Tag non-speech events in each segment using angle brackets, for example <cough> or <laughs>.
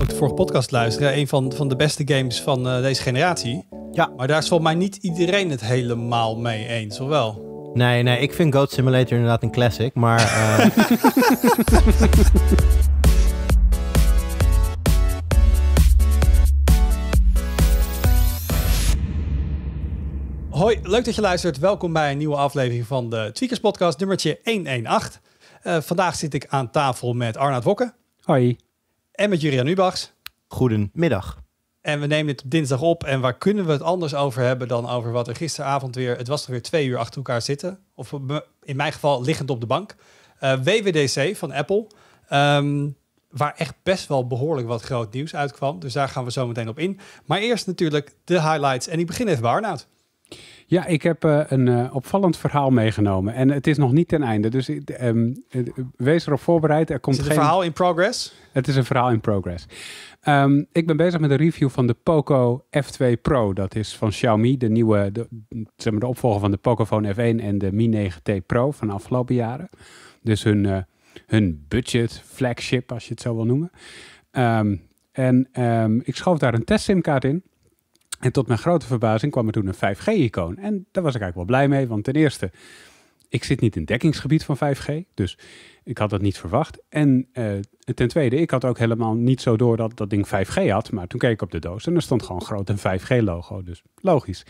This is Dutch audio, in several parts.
ook de vorige podcast luisteren. Een van, van de beste games van eh, deze generatie. Ja. Maar daar is volgens mij niet iedereen het helemaal mee eens, wel? Nee, nee, ik vind Goat Simulator inderdaad een classic, maar... Eh, <laughs> Hoi, leuk dat je luistert. Welkom bij een nieuwe aflevering van de Tweakers Podcast, nummertje 118. Uh, eh, vandaag zit ik aan tafel met Arnaud Wokke. Hoi. En met Jurian Ubachs. Goedemiddag. En we nemen dit op dinsdag op. En waar kunnen we het anders over hebben dan over wat er gisteravond weer... Het was er weer twee uur achter elkaar zitten. Of eh, in mijn geval liggend op de bank. Eh, WWDC van Apple. Ehm, waar echt best wel behoorlijk wat groot nieuws uitkwam. Dus daar gaan we zo meteen op in. Maar eerst natuurlijk de highlights. En ik begin even bij Arnoud. Ja, ik heb eh, een eh, opvallend verhaal meegenomen. En het is nog niet ten einde. Dus eh, ehm, wees erop voorbereid. Er komt is het geen... een verhaal in progress? Het is een verhaal in progress. Ehm, ik ben bezig met een review van de Poco F2 Pro. Dat is van Xiaomi, de nieuwe, de, zeg maar de opvolger van de Pocophone F1 en de Mi 9T Pro van afgelopen jaren. Dus hun, hun budget flagship, als je het zo wil noemen. Ehm, en ik schoof daar een testsimkaart in. En tot mijn grote verbazing kwam er toen een 5G-icoon. En daar was ik eigenlijk wel blij mee, want ten eerste, ik zit niet in dekkingsgebied van 5G, dus ik had dat niet verwacht. En eh, ten tweede, ik had ook helemaal niet zo door dat dat ding 5G had, maar toen keek ik op de doos en er stond gewoon groot een 5G-logo, dus logisch.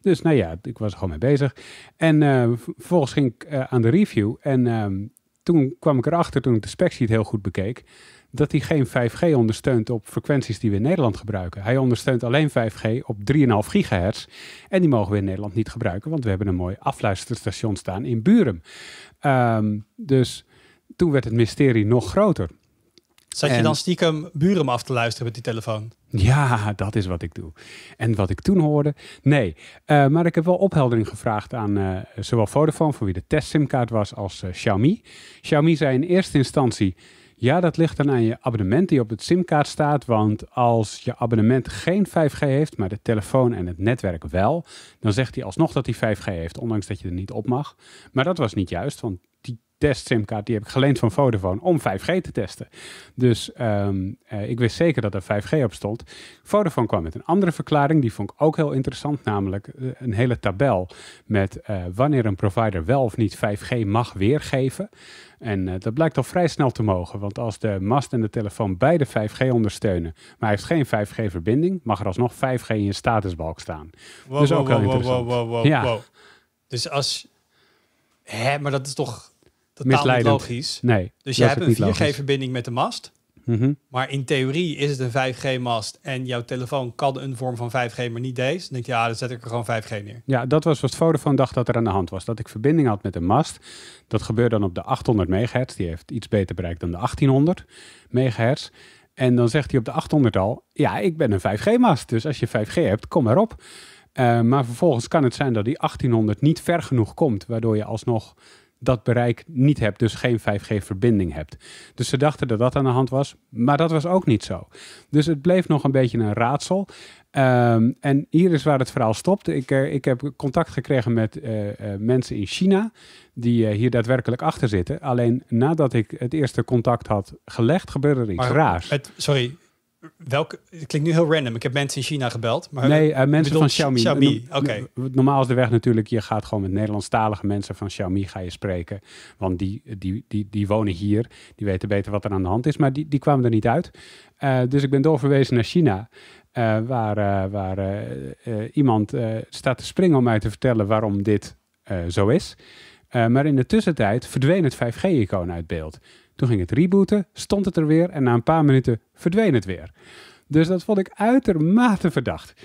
Dus nou ja, ik was er gewoon mee bezig. En uh, vervolgens ging ik eh, aan de review en ehm, toen kwam ik erachter, toen ik de specsheet heel goed bekeek, dat hij geen 5G ondersteunt op frequenties die we in Nederland gebruiken. Hij ondersteunt alleen 5G op 3,5 gigahertz. En die mogen we in Nederland niet gebruiken, want we hebben een mooi afluisterstation staan in Buren. Ehm, dus toen werd het mysterie nog groter. Zat je dan stiekem Buren af te luisteren met die telefoon? Ja, dat is wat ik doe. En wat ik toen hoorde, nee. Eh, maar ik heb wel opheldering gevraagd aan eh, zowel Vodafone, voor wie de test-simkaart was, als eh, Xiaomi. Xiaomi zei in eerste instantie ja, dat ligt dan aan je abonnement die op het simkaart staat. Want als je abonnement geen 5G heeft, maar de telefoon en het netwerk wel, dan zegt hij alsnog dat hij 5G heeft, ondanks dat je er niet op mag. Maar dat was niet juist, want test-simkaart, die heb ik geleend van Vodafone om 5G te testen. Dus ehm, eh, ik wist zeker dat er 5G op stond. Vodafone kwam met een andere verklaring, die vond ik ook heel interessant, namelijk eh, een hele tabel met eh, wanneer een provider wel of niet 5G mag weergeven. En dat blijkt al vrij snel te mogen, want als de mast en de telefoon beide 5G ondersteunen, maar hij heeft geen 5G-verbinding, mag er alsnog 5G in je statusbalk staan. Wow, dus wow, wow, Ja. Dus als... Hè, maar dat is toch totaal Misleidend. niet logisch. Nee, dus je hebt een 4G-verbinding met de mast. Mhm. Maar in theorie is het een 5G-mast en jouw telefoon kan een vorm van 5G, maar niet deze. Dan denk je, ja, dan zet ik er gewoon 5G neer. Ja, dat was wat Vodafone dacht dat er aan de hand was. Dat ik verbinding had met een mast. Dat gebeurt dan op de 800 MHz. Die heeft iets beter bereikt dan de 1800 megahertz. En dan zegt hij op de 800 al, ja, ik ben een 5G-mast. Dus als je 5G hebt, kom maar op. Eh, maar vervolgens kan het zijn dat die 1800 niet ver genoeg komt, waardoor je alsnog dat bereik niet hebt, dus geen 5G-verbinding hebt. Dus ze dachten dat dat aan de hand was, maar dat was ook niet zo. Dus het bleef nog een beetje een raadsel. Ehm, en hier is waar het verhaal stopt. Ik, eh, ik heb contact gekregen met eh, eh, mensen in China die hier daadwerkelijk achter zitten. Alleen nadat ik het eerste contact had gelegd, gebeurde er iets maar, raars. Het, sorry, Welke, het klinkt nu heel random. Ik heb mensen in China gebeld. Maar nee, eh, mensen van Xiaomi. Normaal is de weg natuurlijk, je gaat gewoon met Nederlandstalige mensen van Xiaomi ga je spreken. Want die, die, die, die wonen hier, die weten beter wat er aan de hand is. Maar die, die kwamen er niet uit. Eh, dus ik ben doorverwezen naar China. Eh, waar waar iemand staat te springen om mij te vertellen waarom dit zo is. maar in de tussentijd verdween het 5G-icoon uit beeld. Toen ging het rebooten, stond het er weer en na een paar minuten verdween het weer. Dus dat vond ik uitermate verdacht.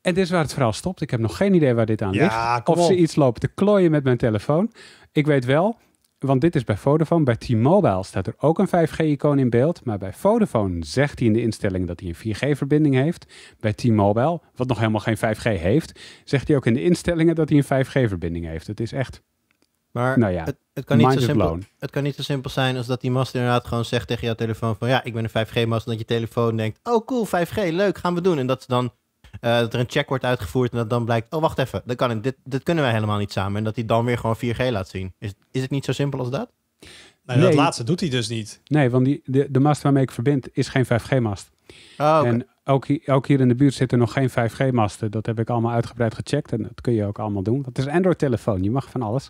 En dit is waar het verhaal stopt. Ik heb nog geen idee waar dit aan ligt. Of ze iets lopen te klooien met mijn telefoon. Ik weet wel, want dit is bij Vodafone. Bij T-Mobile staat er ook een 5G-icoon in beeld. Maar bij Vodafone zegt hij in de instelling dat hij een 4G-verbinding heeft. Bij T-Mobile, wat nog helemaal geen 5G heeft, zegt hij ook in de instellingen dat hij een 5G-verbinding heeft. Het is echt maar nou ja, het, het, kan niet zo simpel, het kan niet zo simpel zijn als dat die mast inderdaad gewoon zegt tegen jouw telefoon van ja, ik ben een 5G-mast. En dat je telefoon denkt, oh cool, 5G, leuk, gaan we doen. En dat ze dan eh, dat er een check wordt uitgevoerd en dat dan blijkt, oh wacht even, dat, kan ik, dit, dit kunnen wij helemaal niet samen. En dat hij dan weer gewoon 4G laat zien. Is, is het niet zo simpel als dat? Nou nee. dat laatste doet hij dus niet. Nee, want die, de, de mast waarmee ik verbind is geen 5G-mast. Oh, En ook, ook, hier in de buurt zitten nog geen 5G-masten. Dat heb ik allemaal uitgebreid gecheckt en dat kun je ook allemaal doen. Dat is Android-telefoon, je mag van alles.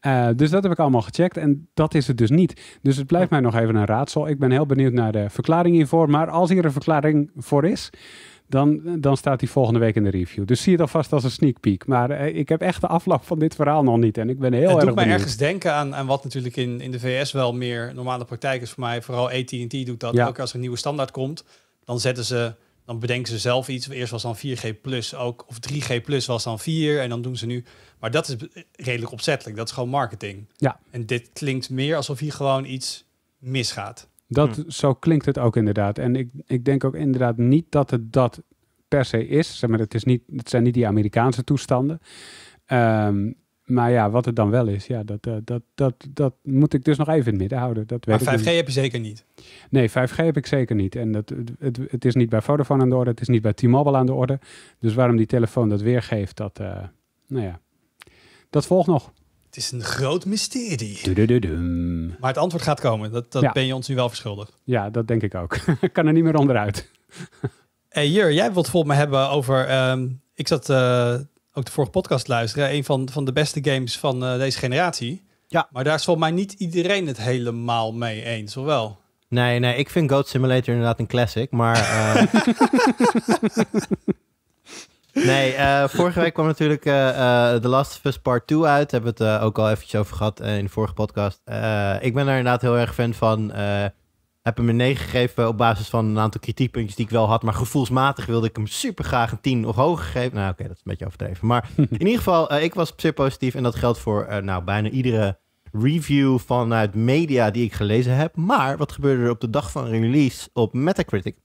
Eh, dus dat heb ik allemaal gecheckt en dat is het dus niet. Dus het blijft mij nog even een raadsel. Ik ben heel benieuwd naar de verklaring hiervoor. Maar als hier een verklaring voor is, dan, dan staat die volgende week in de review. Dus zie het alvast als een sneak peek. Maar eh, ik heb echt de afloop van dit verhaal nog niet. En ik ben heel het doet mij ergens denken aan, aan wat natuurlijk in, in de VS wel meer normale praktijk is voor mij. Vooral AT&T doet dat. Ja. Ook als er een nieuwe standaard komt, dan zetten ze dan bedenken ze zelf iets. Eerst was dan 4G plus ook, of 3G plus was dan 4 en dan doen ze nu. Maar dat is redelijk opzettelijk. Dat is gewoon marketing. Ja. En dit klinkt meer alsof hier gewoon iets misgaat. Dat, hm. Zo klinkt het ook inderdaad. En ik, ik denk ook inderdaad niet dat het dat per se is. Zeg maar, het, is niet, het zijn niet die Amerikaanse toestanden. Ehm, maar ja, wat het dan wel is, ja, dat, dat, eh, dat, dat, dat moet ik dus nog even in het midden houden. Dat weet maar 5G heb je zeker niet? Nee, 5G heb ik zeker niet. En dat, het, het is niet bij Vodafone aan de orde, het is niet bij T-Mobile aan de orde. Dus waarom die telefoon dat weergeeft, dat, eh, nou ja, dat volgt nog. Het is een groot mysterie. Maar het antwoord gaat komen. Dat, dat ben je ons nu wel verschuldigd. Ja, dat denk ik ook. ik <laughs> kan er niet meer onderuit. hey Jur, jij wilt volgens mij hebben over... Ehm, ik zat... Eh, ook de vorige podcast luisteren, een van, van de beste games van eh, deze generatie. Ja. Maar daar is volgens mij niet iedereen het helemaal mee eens, of wel? Nee, nee, ik vind Goat Simulator inderdaad een classic, maar... Eh, <laughs> nee, eh, vorige week kwam natuurlijk The Last of Us Part 2 uit. hebben we het ook al eventjes over gehad in de vorige podcast. ik ben daar inderdaad heel erg fan van. Heb hem een 9 gegeven op basis van een aantal kritiekpuntjes die ik wel had. Maar gevoelsmatig wilde ik hem super graag een 10 of hoger geven. Nou, oké, dat is een beetje overdreven. Maar <laughs> in ieder geval, eh, ik was zeer positief. En dat geldt voor eh, nou, bijna iedere review vanuit media die ik gelezen heb. Maar wat gebeurde er op de dag van release op Metacritic?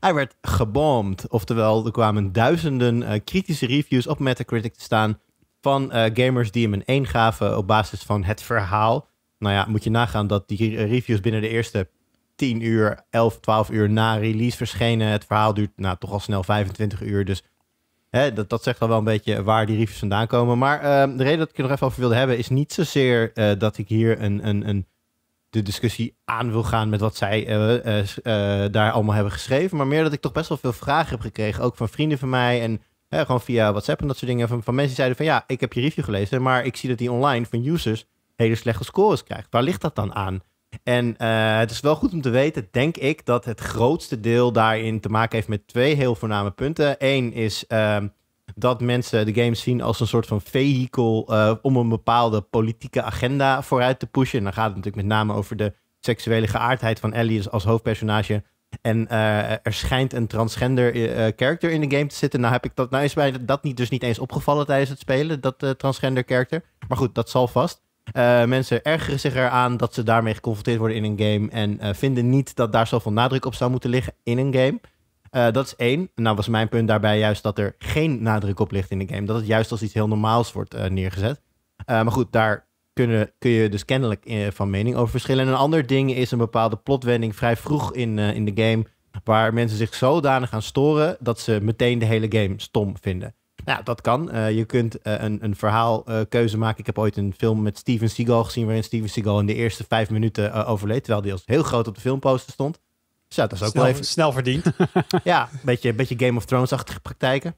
Hij werd gebomd. Oftewel, er kwamen duizenden eh, kritische reviews op Metacritic te staan. Van gamers die hem een 1 gaven op basis van het verhaal nou ja, moet je nagaan dat die reviews binnen de eerste 10 uur, 11, 12 uur na release verschenen. Het verhaal duurt nou, toch al snel 25 uur. Dus hè, dat, dat zegt al wel een beetje waar die reviews vandaan komen. Maar ehm, de reden dat ik er nog even over wilde hebben is niet zozeer uh, dat ik hier een, een, een, de discussie aan wil gaan met wat zij eh, eh, daar allemaal hebben geschreven. Maar meer dat ik toch best wel veel vragen heb gekregen. Ook van vrienden van mij en gewoon via WhatsApp en dat soort dingen. Van, van mensen die zeiden van ja, ik heb je review gelezen, maar ik zie dat die online van users hele slechte scores krijgt. Waar ligt dat dan aan? En eh, het is wel goed om te weten, denk ik, dat het grootste deel daarin te maken heeft met twee heel voorname punten. Eén is ehm, dat mensen de games zien als een soort van vehikel eh, om een bepaalde politieke agenda vooruit te pushen. En dan gaat het natuurlijk met name over de seksuele geaardheid van Ellie als hoofdpersonage. En eh, er schijnt een transgender character in de game te zitten. Nou, heb ik dat, nou is mij dat niet, dus niet eens opgevallen tijdens het spelen, dat transgender character. Maar goed, dat zal vast. Eh, mensen ergeren zich eraan dat ze daarmee geconfronteerd worden in een game. En eh, vinden niet dat daar zoveel nadruk op zou moeten liggen in een game. Eh, dat is één. Nou was mijn punt daarbij juist dat er geen nadruk op ligt in de game. Dat het juist als iets heel normaals wordt neergezet. maar goed, daar kunnen, kun je dus kennelijk van mening over verschillen. En een ander ding is een bepaalde plotwending vrij vroeg in, in de game. Waar mensen zich zodanig gaan storen dat ze meteen de hele game stom vinden. Ja, dat kan. Eh, je kunt eh, een, een verhaalkeuze eh, uh, maken. Ik heb ooit een film met Steven Seagal gezien... waarin Steven Seagal in de eerste vijf minuten overleed... terwijl die als heel groot op de filmposter stond. Dus ja, dat is ook wel even... Snel verdiend. <laughs> ja, een beetje, beetje Game of Thrones-achtige praktijken.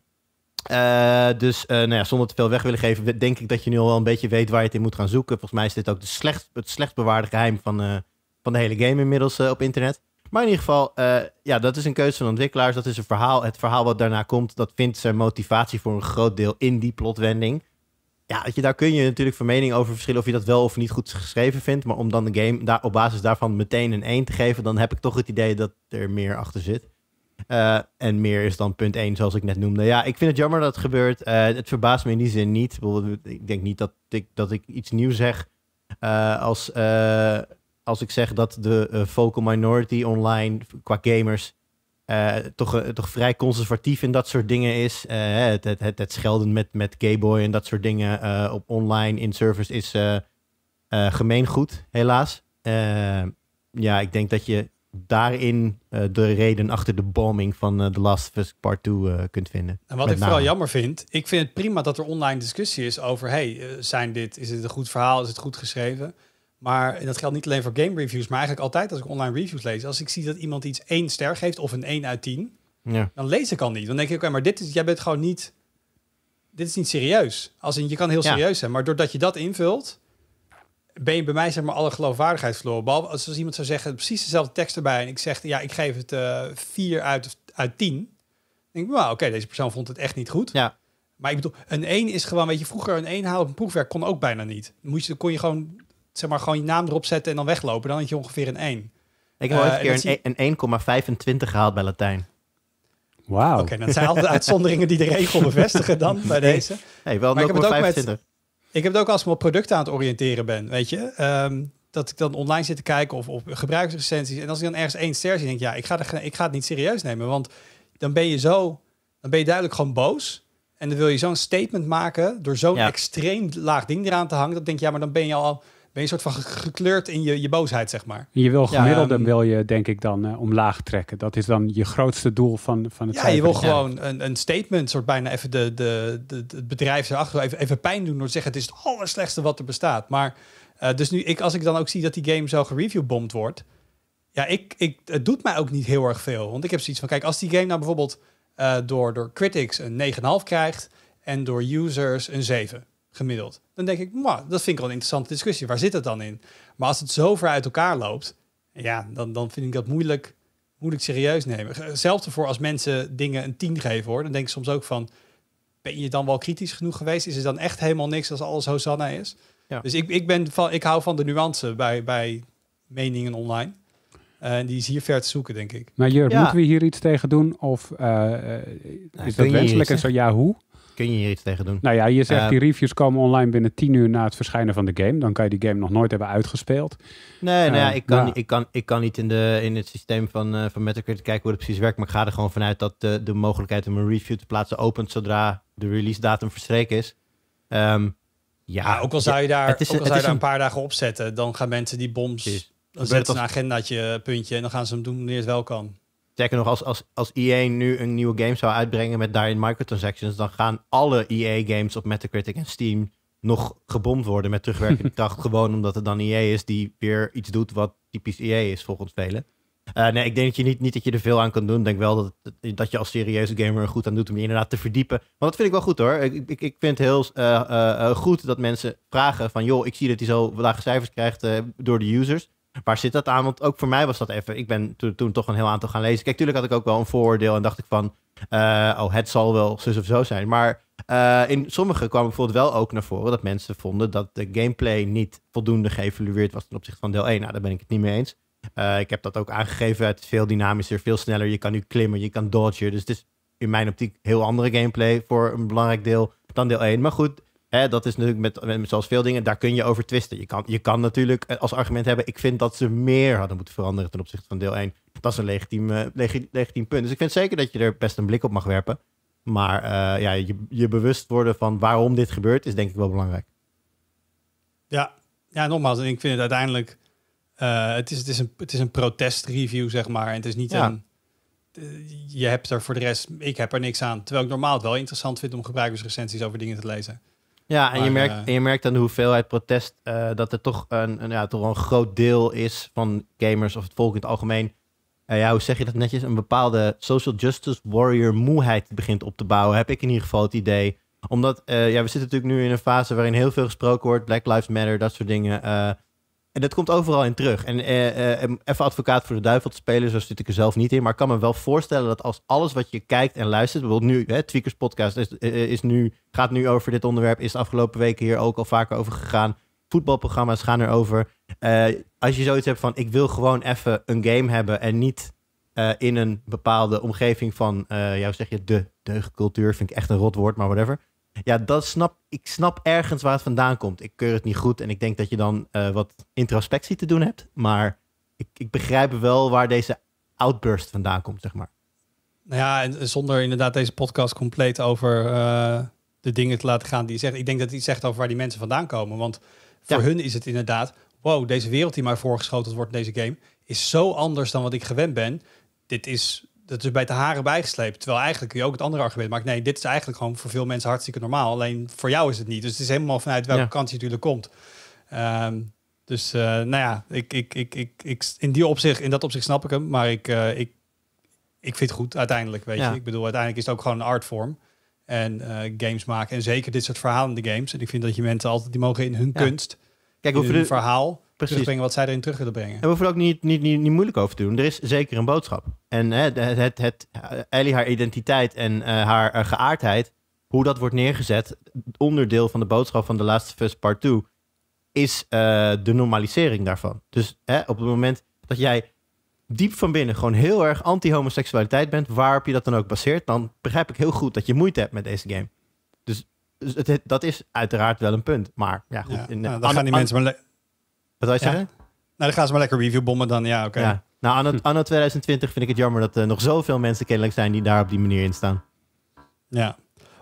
dus nou ja, zonder te veel weg willen geven... denk ik dat je nu al wel een beetje weet waar je het in moet gaan zoeken. Volgens mij is dit ook de slecht, het slecht bewaarde geheim van, van de hele game inmiddels op internet. Maar in ieder geval, eh, ja, dat is een keuze van ontwikkelaars. Dat is een verhaal. Het verhaal wat daarna komt, dat vindt zijn motivatie voor een groot deel in die plotwending. Ja, je, daar kun je natuurlijk van mening over verschillen of je dat wel of niet goed geschreven vindt. Maar om dan de game daar, op basis daarvan meteen een 1 te geven, dan heb ik toch het idee dat er meer achter zit. Eh, en meer is dan punt 1, zoals ik net noemde. Ja, ik vind het jammer dat het gebeurt. Eh, het verbaast me in die zin niet. Ik denk niet dat ik, dat ik iets nieuws zeg. als als ik zeg dat de eh, vocal minority online qua gamers eh, toch, eh, toch vrij conservatief in dat soort dingen is. het, het schelden met, met Gayboy en dat soort dingen op online in service is gemeengoed, helaas. ja, ik denk dat je daarin de reden achter de bombing van The Last of Us Part 2 kunt vinden. En wat ik vooral jammer vind, ik vind het prima dat er online discussie is over, hey, zijn dit, is dit een goed verhaal, is het goed geschreven? Maar en dat geldt niet alleen voor game reviews, maar eigenlijk altijd als ik online reviews lees. Als ik zie dat iemand iets één ster geeft of een 1 uit 10, ja. dan lees ik al niet. Dan denk ik, oké, maar dit is, jij bent gewoon niet, dit is niet serieus. Als in, je kan heel serieus zijn, maar doordat je dat invult, ben je bij mij zeg maar alle geloofwaardigheid verloren. als, als iemand zou zeggen, precies dezelfde tekst erbij en ik zeg, ja, ik geef het uh, eh, 4 uit, uit 10. Dan denk ik, wow, oké, deze persoon vond het echt niet goed. Ja. Maar ik bedoel, een 1 is gewoon, weet je, vroeger een 1 halen op een proefwerk kon ook bijna niet. Dan moest je, kon je gewoon zeg maar, gewoon je naam erop zetten en dan weglopen. Dan had je ongeveer een 1. Ik heb al een eh, keer een, een 1,25 gehaald bij Latijn. Wauw. Oké, okay, dat zijn altijd uitzonderingen die de regel <laughs> bevestigen dan bij deze. Nee, wel 0,25. Ik, ik heb het ook als ik me op producten aan het oriënteren ben, weet je. Ehm, dat ik dan online zit te kijken of op gebruikersrecensies. En als ik dan ergens één ster zie, denk ik, ja, ik ga, er, ik ga het niet serieus nemen. Want dan ben je zo, dan ben je duidelijk gewoon boos. En dan wil je zo'n statement maken door zo'n extreem laag ding eraan te hangen. Dat denk je, ja, maar dan ben je al ben je soort van gekleurd in je, je boosheid, zeg maar. Je wil gemiddelde, ehm, wil je denk ik dan eh, omlaag trekken. Dat is dan je grootste doel van, van het Ja, je wil gewoon een, een statement, soort bijna even de, de, de, het bedrijf erachter even, even pijn doen door te zeggen, het is het allerslechtste wat er bestaat. Maar eh, dus nu, ik, als ik dan ook zie dat die game zo gereviewbomd wordt, ja, ik, ik, het doet mij ook niet heel erg veel. Want ik heb zoiets van, kijk, als die game nou bijvoorbeeld eh, door, door critics een 9,5 krijgt en door users een 7 gemiddeld. Dan denk ik, dat vind ik wel een interessante discussie. Waar zit het dan in? Maar als het zo ver uit elkaar loopt, ja, dan, dan vind ik dat moeilijk, moeilijk serieus nemen. Hetzelfde voor als mensen dingen een 10 geven hoor. Dan denk ik soms ook van, ben je dan wel kritisch genoeg geweest? Is er dan echt helemaal niks als alles Hosanna is? Ja. Dus ik, ik, ben van, ik hou van de nuance bij, bij meningen online. Eh, en die is hier ver te zoeken, denk ik. Maar moeten we hier iets tegen doen? Of eh, eh, nou, is dat wenselijk? En zo ja, hoe? kun je hier iets tegen doen? Nou ja, je zegt eh, die reviews komen online binnen tien uur na het verschijnen van de game. Dan kan je die game nog nooit hebben uitgespeeld. Nee, nou ja, eh, ik, kan, ik, kan, ik kan niet in, de, in het systeem van, eh, van Metacritic kijken hoe het precies werkt. Maar ik ga er gewoon vanuit dat de, de mogelijkheid om een review te plaatsen opent zodra de release datum verstreken is. Um, ja, ook al zou je daar, al zou je daar een, een, paar dagen op zetten, dan gaan mensen die boms. Dan zetten ze een agendaatje, puntje, en dan gaan ze hem doen wanneer het wel kan. Zeker nog, als, als, als EA nu een nieuwe game zou uitbrengen met daarin microtransactions, dan gaan alle EA-games op Metacritic en Steam nog gebomd worden met terugwerkende <laughs> kracht. gewoon omdat het dan EA is die weer iets doet wat typisch EA is volgens velen. Eh, nee, ik denk dat je niet, niet dat je er veel aan kan doen. Ik denk wel dat, dat je als serieuze gamer er goed aan doet om je inderdaad te verdiepen. Want dat vind ik wel goed hoor. Ik, ik, ik vind het heel eh, eh, goed dat mensen vragen van... joh, ik zie dat hij zo lage cijfers krijgt door de users. Waar zit dat aan? Want ook voor mij was dat even. Ik ben toen, toch een heel aantal gaan lezen. Kijk, tuurlijk had ik ook wel een vooroordeel en dacht ik van. Eh, oh, het zal wel zus of zo zijn. Maar eh, in sommige kwam bijvoorbeeld wel ook naar voren dat mensen vonden dat de gameplay niet voldoende geëvalueerd was ten opzichte van deel 1. Nou, daar ben ik het niet mee eens. Eh, ik heb dat ook aangegeven. Het is veel dynamischer, veel sneller. Je kan nu klimmen, je kan dodgen. Dus het is in mijn optiek heel andere gameplay voor een belangrijk deel dan deel 1. Maar goed, dat is natuurlijk met, met, zoals veel dingen, daar kun je over twisten. Je kan, je kan natuurlijk eh, als argument hebben, ik vind dat ze meer hadden moeten veranderen ten opzichte van deel 1. Dat is een legitiem, uh, punt. Dus ik vind zeker dat je er best een blik op mag werpen. Maar eh, ja, je, je bewust worden van waarom dit gebeurt, is denk ik wel belangrijk. Ja, ja nogmaals, ik vind het uiteindelijk. het, is, het, is een, het is een protestreview, zeg maar. En het is niet een. Je hebt er voor de rest. Ik heb er niks aan. Terwijl ik normaal het wel interessant vind om gebruikersrecenties over dingen te lezen. Ja, en, je merkt, eh, en je merkt aan de hoeveelheid protest eh, dat er toch een, een, ja, toch een groot deel is van gamers of het volk in het algemeen. Eh, ja, hoe zeg je dat netjes? Een bepaalde social justice warrior moeheid begint op te bouwen, heb ik in ieder geval het idee. Omdat, ja, we zitten natuurlijk nu in een fase waarin heel veel gesproken wordt. Black Lives Matter, dat soort dingen. En dat komt overal in terug. En eh, eh, even advocaat voor de duivel te spelen, zo zit ik er zelf niet in. Maar ik kan me wel voorstellen dat als alles wat je kijkt en luistert, bijvoorbeeld nu, hè, Tweakers Podcast is, eh, is nu, gaat nu over dit onderwerp, is de afgelopen weken hier ook al vaker over gegaan. Voetbalprogramma's gaan erover. Uh, als je zoiets hebt van, ik wil gewoon even een game hebben en niet in een bepaalde omgeving van, uh, jou zeg je, de deugdcultuur, vind ik echt een rot woord, maar whatever. Ja, dat snap, ik snap ergens waar het vandaan komt. Ik keur het niet goed en ik denk dat je dan eh, wat introspectie te doen hebt. Maar ik, ik begrijp wel waar deze outburst vandaan komt, zeg maar. Nou ja, en zonder inderdaad deze podcast compleet over eh, de dingen te laten gaan die je zegt. Ik denk dat hij zegt over waar die mensen vandaan komen. Want voor hun is het inderdaad, wow, deze wereld die mij voorgeschoteld wordt in deze game is zo anders dan wat ik gewend ben. Dit is dat is bij de haren bijgesleept. Terwijl eigenlijk kun je ook het andere argument maken. Nee, dit is eigenlijk gewoon voor veel mensen hartstikke normaal. Alleen voor jou is het niet. Dus het is helemaal vanuit welke kant je natuurlijk komt. Ehm, dus eh, nou ja, ik, ik, ik, ik, ik, in, die opzicht, in dat opzicht snap ik hem. Maar ik, eh, ik, ik vind het goed uiteindelijk, weet je. Ik bedoel, uiteindelijk is het ook gewoon een artvorm. En eh, games maken. En zeker dit soort verhalen in de games. En ik vind dat je mensen altijd, die mogen in hun kunst, Kijk, in hun verhaal terugbrengen wat zij erin terug willen brengen. En we hoeven er ook niet, niet, niet, niet moeilijk over te doen. Er is zeker een boodschap. En hè, het, het, het, Ellie, haar identiteit en eh, haar eh, geaardheid, hoe dat wordt neergezet, onderdeel van de boodschap van The Last first Part 2, is eh, de normalisering daarvan. Dus hè, op het moment dat jij diep van binnen gewoon heel erg anti-homoseksualiteit bent, waarop je dat dan ook baseert, dan begrijp ik heel goed dat je moeite hebt met deze game. Dus, dus het, dat is uiteraard wel een punt. Maar ja, goed. in, nou, dan gaan die mensen maar wat had je Nou, dan gaan ze maar lekker review bommen dan. Ja, oké. Okay. Nou, anno, hm. anno, 2020 vind ik het jammer dat er eh, nog zoveel mensen kennelijk zijn die daar op die manier in staan. Ja.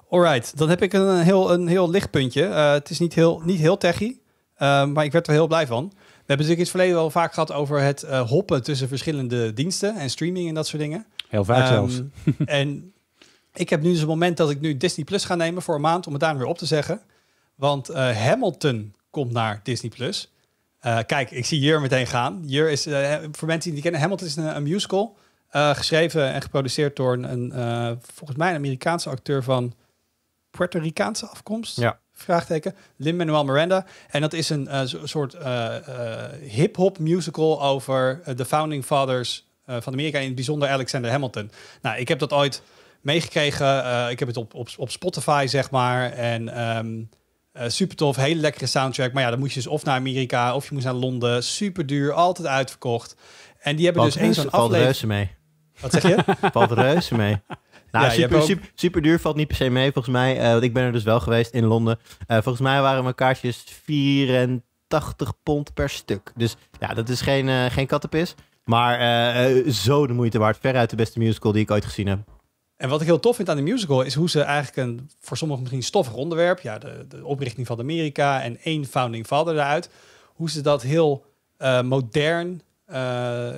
Alright, dan heb ik een eh, heel, een heel licht puntje. Eh, het is niet heel, niet heel techie, maar ik werd er heel blij van. We hebben natuurlijk in het verleden wel vaak gehad over het hoppen tussen verschillende diensten en streaming en dat soort dingen. Heel vaak ehm, zelfs. <laughs> en ik heb nu dus moment dat ik nu Disney Plus ga nemen voor een maand om het daar weer op te zeggen. Want Hamilton komt naar Disney Plus. Eh, kijk, ik zie Jur meteen gaan. Jur is, eh, voor mensen die niet kennen, Hamilton is een, een musical. Eh, geschreven en geproduceerd door een, volgens mij een Amerikaanse acteur van Puerto Ricaanse afkomst. Ja. Vraagteken. Lin-Manuel Miranda. En dat is een soort hip-hop musical over de founding fathers van Amerika. In het bijzonder Alexander Hamilton. Nou, ik heb dat ooit meegekregen. ik heb het op, op, op Spotify, zeg maar. En... Ehm, uh, eh, super tof, hele lekkere soundtrack. Maar ja, dan moest je dus of naar Amerika of je moest naar Londen. Super duur, altijd uitverkocht. En die hebben dus één zo'n aflevering... Valt mee. Wat zeg je? <laughs> valt reuze mee. Nou, super, duur valt niet per se mee volgens mij. Eh, want ik ben er dus wel geweest in Londen. Eh, volgens mij waren mijn kaartjes 84 pond per stuk. Dus ja, dat is geen, geen kattenpis. Maar zo de moeite waard. Veruit de beste musical die ik ooit gezien heb. En wat ik heel tof vind aan de musical is hoe ze eigenlijk een voor sommigen misschien stoffig onderwerp, ja, de, de oprichting van Amerika en één founding father daaruit, hoe ze dat heel eh, modern, eh,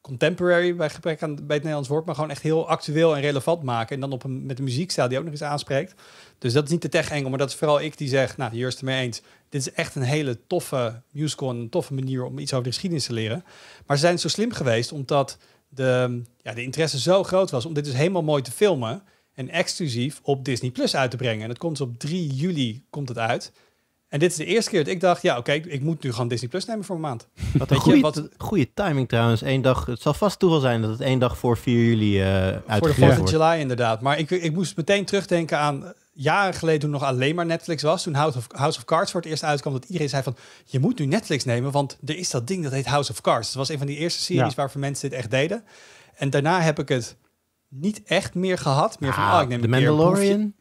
contemporary bij gebrek aan bij het Nederlands woord, maar gewoon echt heel actueel en relevant maken. En dan op een, met een muziekstijl die ook nog eens aanspreekt. Dus dat is niet de tech engel, maar dat is vooral ik die zeg, nou, hier is het mee eens. Dit is echt een hele toffe musical en een toffe manier om iets over de geschiedenis te leren. Maar ze zijn zo slim geweest omdat de, ja, de interesse zo groot was om dit dus helemaal mooi te filmen en exclusief op Disney Plus uit te brengen. En dat komt dus op 3 juli komt het uit. En dit is de eerste keer dat ik dacht, ja oké, ik moet nu gewoon Disney Plus nemen voor een maand. Wat weet je, wat... goede timing trouwens. Eén dag, het zal vast toeval zijn dat het één dag voor 4 juli uh, Voor de 4 juli inderdaad. Maar ik, ik moest meteen terugdenken aan jaren geleden toen nog alleen maar Netflix was, toen House of, Cards voor het eerst uitkwam, dat iedereen zei van, je moet nu Netflix nemen, want er is dat ding dat heet House of Cards. Dat was een van die eerste series ja. waarvoor mensen dit echt deden. En daarna heb ik het niet echt meer gehad. Meer van, ah, oh, ik neem The Mandalorian?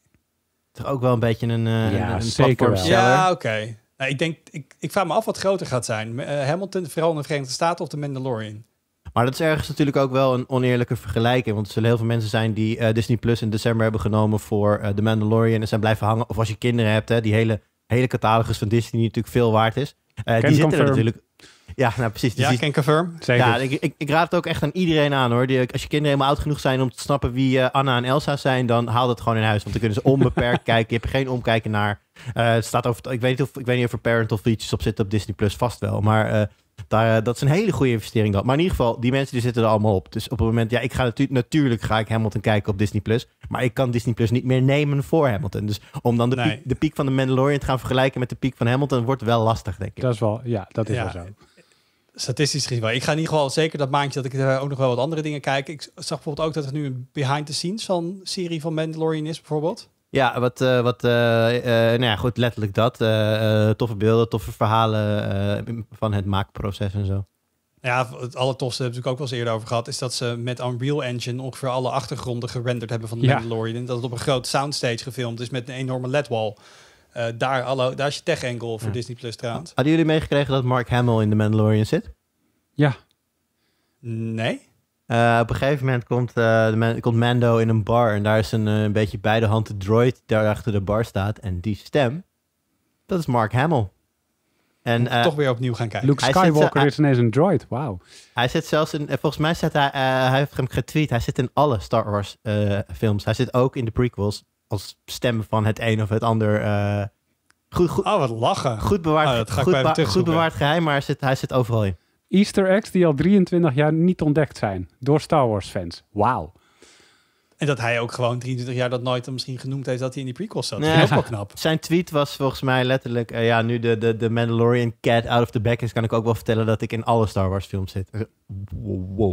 Toch ook wel een beetje een, uh, ja, een zeker Ja, oké. Nou, ik denk, ik, ik vraag me af wat groter gaat zijn. Eh, Hamilton, vooral in de Verenigde Staten of de Mandalorian? Maar dat is ergens natuurlijk ook wel een oneerlijke vergelijking. Want er zullen heel veel mensen zijn die eh, Disney Plus in december hebben genomen voor uh, The Mandalorian. En zijn blijven hangen. Of als je kinderen hebt, hè, die hele, hele catalogus van Disney, die natuurlijk veel waard is. Eh, die zitten er natuurlijk. Ja, nou precies. Dus ja, die... confirm. Zeker. Ja, ik, ik, raad het ook echt aan iedereen aan hoor. Die, als je kinderen helemaal oud genoeg zijn om te snappen wie Anna en Elsa zijn, dan haal dat gewoon in huis. Want dan kunnen ze onbeperkt <laughs> kijken. Je hebt geen omkijken naar. het staat over, ik, weet niet of, ik weet niet of er parental features op zitten op Disney Plus, vast wel. Maar eh, dat is een hele goede investering dat. Maar in ieder geval, die mensen die zitten er allemaal op. Dus op het moment, ja, ik ga natuurlijk, natuurlijk ga ik Hamilton kijken op Disney Plus. Maar ik kan Disney Plus niet meer nemen voor Hamilton. Dus om dan de, piek, de piek van de Mandalorian te gaan vergelijken met de piek van Hamilton, wordt wel lastig, denk ik. Dat is wel, ja, dat is wel zo. Statistisch gezien wel. Ik ga in ieder geval zeker dat maandje dat ik er eh, ook nog wel wat andere dingen kijk. Ik zag bijvoorbeeld ook dat er nu een behind the scenes van serie van Mandalorian is, bijvoorbeeld. Ja, wat, eh, wat eh, eh, nou ja, goed, letterlijk dat. toffe beelden, toffe verhalen van het maakproces en zo. Ja, het allertofste heb ik ook wel eens eerder over gehad, is dat ze met Unreal Engine ongeveer alle achtergronden gerenderd hebben van de Mandalorian. En dat het op een groot soundstage gefilmd is met een enorme ledwall. daar, alle, daar is je tech-angle voor Disney Plus trouwens. Hadden jullie meegekregen dat Mark Hamill in de Mandalorian zit? Ja. Nee. Eh, op een gegeven moment komt, eh, komt Mando in een bar en daar is een, eh, een beetje bij de droid die daar achter de bar staat. En die stem, dat is Mark Hamill. En, uh, toch weer opnieuw gaan kijken. Luke Skywalker is ineens een droid, wauw. Hij zit zelfs in, volgens mij zit hij, hij heeft hem getweet, hij zit in alle Star Wars films. Hij zit ook in de prequels als stem van het een of het ander. goed, goed, oh, wat lachen. Goed bewaard, oh, bewaard geheim, maar zit, hij zit overal in. Easter eggs die al 23 jaar niet ontdekt zijn door Star Wars fans. Wauw. En dat hij ook gewoon 23 jaar dat nooit misschien genoemd heeft dat hij in die prequels zat. Nee. Dat is wel knap. Zijn tweet was volgens mij letterlijk... Eh, ja, nu de, de, de Mandalorian cat out of the bag is... kan ik ook wel vertellen dat ik in alle Star Wars films zit.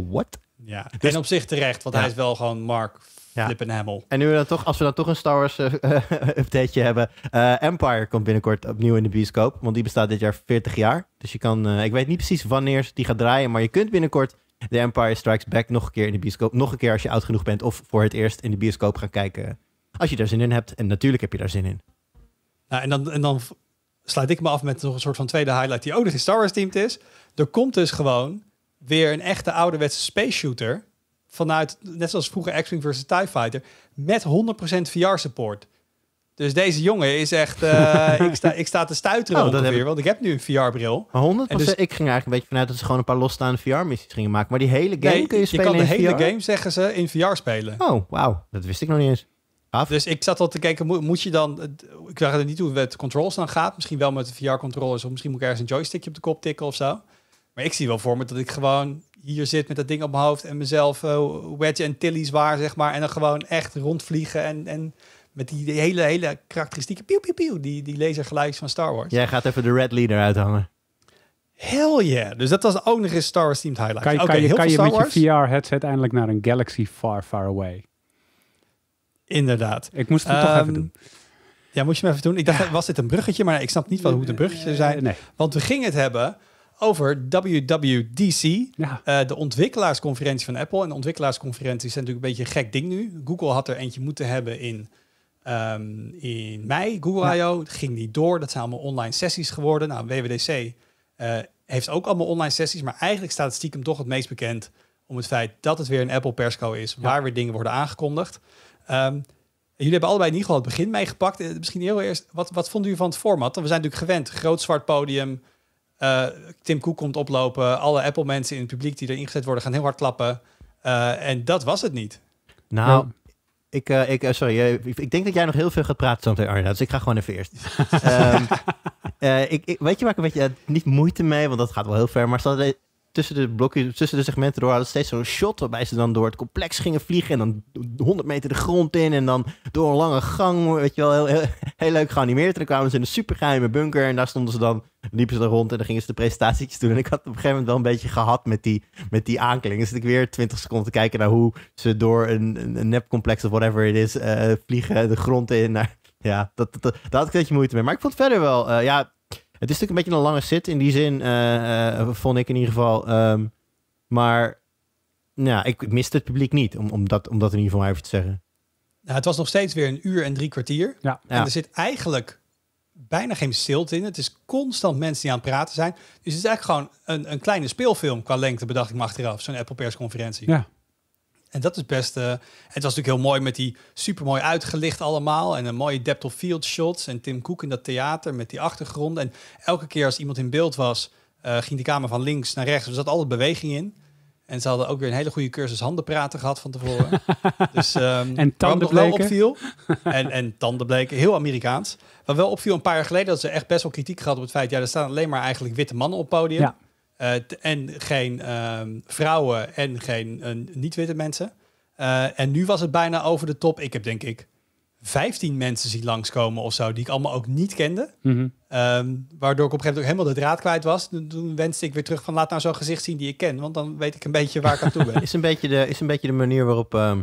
What? Ja, dus- en op zich terecht. Want hij is wel gewoon Mark ja. Flip en En nu we dan toch, als we dan toch een Star Wars uh, <laughs> updateje hebben. Eh, Empire komt binnenkort opnieuw in de bioscoop. Want die bestaat dit jaar 40 jaar. Dus je kan, eh, ik weet niet precies wanneer die gaat draaien. Maar je kunt binnenkort The Empire Strikes Back nog een keer in de bioscoop. Nog een keer als je oud genoeg bent. Of voor het eerst in de bioscoop gaan kijken. Als je daar zin in hebt. En natuurlijk heb je daar zin in. Nou, en dan, en dan sluit ik me af met nog een soort van tweede highlight. Die ook nog in Star Wars teamed is. Er komt dus gewoon weer een echte ouderwetse space shooter vanuit, net zoals vroeger X-Wing versus TIE Fighter, met 100% VR-support. Dus deze jongen is echt. Eh, <laughs> ik, sta, ik sta te stuiteren oh, ongeveer, want ik heb nu een VR-bril. 100%. Dus... Ik ging eigenlijk een beetje vanuit dat ze gewoon een paar losstaande VR-missies gingen maken. Maar die hele game kun je spelen. Je kan de hele game, zeggen ze, in VR spelen. Oh, wauw. Dat wist ik nog niet eens. Af. Dus ik zat al te kijken, moet, je dan. Ik zag er niet hoe het met controls dan gaat. Misschien wel met de VR-controllers. Of misschien moet ik ergens een joystickje op de kop tikken of zo. Maar ik zie wel voor me dat ik gewoon hier zit met dat ding op mijn hoofd en mezelf uh, eh, wedge en Tillys waar, zeg maar. En dan gewoon echt rondvliegen en, en met die, hele, hele karakteristieke piu piu piu, die, die lasergeluidjes van Star Wars. Jij gaat even de Red Leader uithangen. Hell yeah. Dus dat was ook nog eens Star Wars themed highlight. Kan je, kan je, kan je met je VR-headset eindelijk naar een galaxy far, far away? Inderdaad. Ik moest het toch even ehm, doen. Ja, moest je me even doen. Ik dacht, was dit een bruggetje? Maar ik snap niet wel hoe de bruggetje zijn. nee. Want we gingen het hebben over WWDC, eh, de ontwikkelaarsconferentie van Apple. En de ontwikkelaarsconferenties zijn natuurlijk een beetje een gek ding nu. Google had er eentje moeten hebben in, ehm, in mei, Google ja. I.O. ging niet door. Dat zijn allemaal online sessies geworden. Nou, WWDC eh, heeft ook allemaal online sessies. Maar eigenlijk staat het stiekem toch het meest bekend om het feit dat het weer een Apple persco is. Waar weer dingen worden aangekondigd. Ehm, jullie hebben allebei niet ieder geval het begin meegepakt. Eh, misschien heel eerst, wat, wat vonden jullie van het format? Want we zijn natuurlijk gewend. Groot zwart podium, eh, Tim Cook komt oplopen. Alle Apple-mensen in het publiek die erin gezet worden gaan heel hard klappen. Eh, en dat was het niet. Nou, nou ik, eh, ik, sorry, ik, ik, denk dat jij nog heel veel gaat praten zometeen, Arna. Dus ik ga gewoon even eerst. <laughs> Ehm, ik, weet je waar ik een beetje niet moeite mee, want dat gaat wel heel ver. Maar ze tussen de blokjes, tussen de segmenten door hadden steeds zo'n shot waarbij ze dan door het complex gingen vliegen en dan 100 meter de grond in en dan door een lange gang, weet je wel, heel, heel, leuk geanimeerd. En dan kwamen ze in een supergeheime bunker en daar stonden ze dan, liepen ze dan rond en dan gingen ze de presentaties doen. En ik had op een gegeven moment wel een beetje gehad met die, met die aankling. Dus zit ik weer 20 seconden te kijken naar hoe ze door een, een nepcomplex of whatever it is eh, vliegen de grond in naar... <laughs> Ja, dat, dat, daar had ik een beetje moeite mee. Maar ik vond verder wel, eh, ja, het is natuurlijk een beetje een lange sit in die zin, eh, eh, vond ik in ieder geval. Ehm, maar nou, ik miste het publiek niet, om, om, dat, in ieder geval even te zeggen. Nou, het was nog steeds weer een uur en drie kwartier. Ja. En er zit eigenlijk bijna geen stilte in. Het is constant mensen die aan het praten zijn. Dus het is eigenlijk gewoon een, een kleine speelfilm qua lengte, bedacht ik me achteraf. Zo'n Apple persconferentie. Ja. En dat is best. Eh, het was natuurlijk heel mooi met die supermooi uitgelicht allemaal. En een mooie depth of field shots. En Tim Cook in dat theater met die achtergrond. En elke keer als iemand in beeld was, eh, ging die kamer van links naar rechts. Er zat altijd beweging in. En ze hadden ook weer een hele goede cursus handenpraten gehad van tevoren. <laughs> dus, um, en tanden bleken. <laughs> en, en tanden bleken heel Amerikaans. Maar wel opviel een paar jaar geleden, dat ze echt best wel kritiek gehad op het feit... ja, er staan alleen maar eigenlijk witte mannen op podium. Ja. Eh, en geen ehm, vrouwen en geen eh, niet-witte mensen. Eh, en nu was het bijna over de top. Ik heb denk ik 15 mensen zien langskomen of zo, die ik allemaal ook niet kende. Mhm. Ehm, waardoor ik op een gegeven moment ook helemaal de draad kwijt was. Toen wenste ik weer terug van laat nou zo'n gezicht zien die ik ken. Want dan weet ik een beetje waar ik aan toe ben. <laughs> is, een beetje de, is een beetje de manier waarop ehm,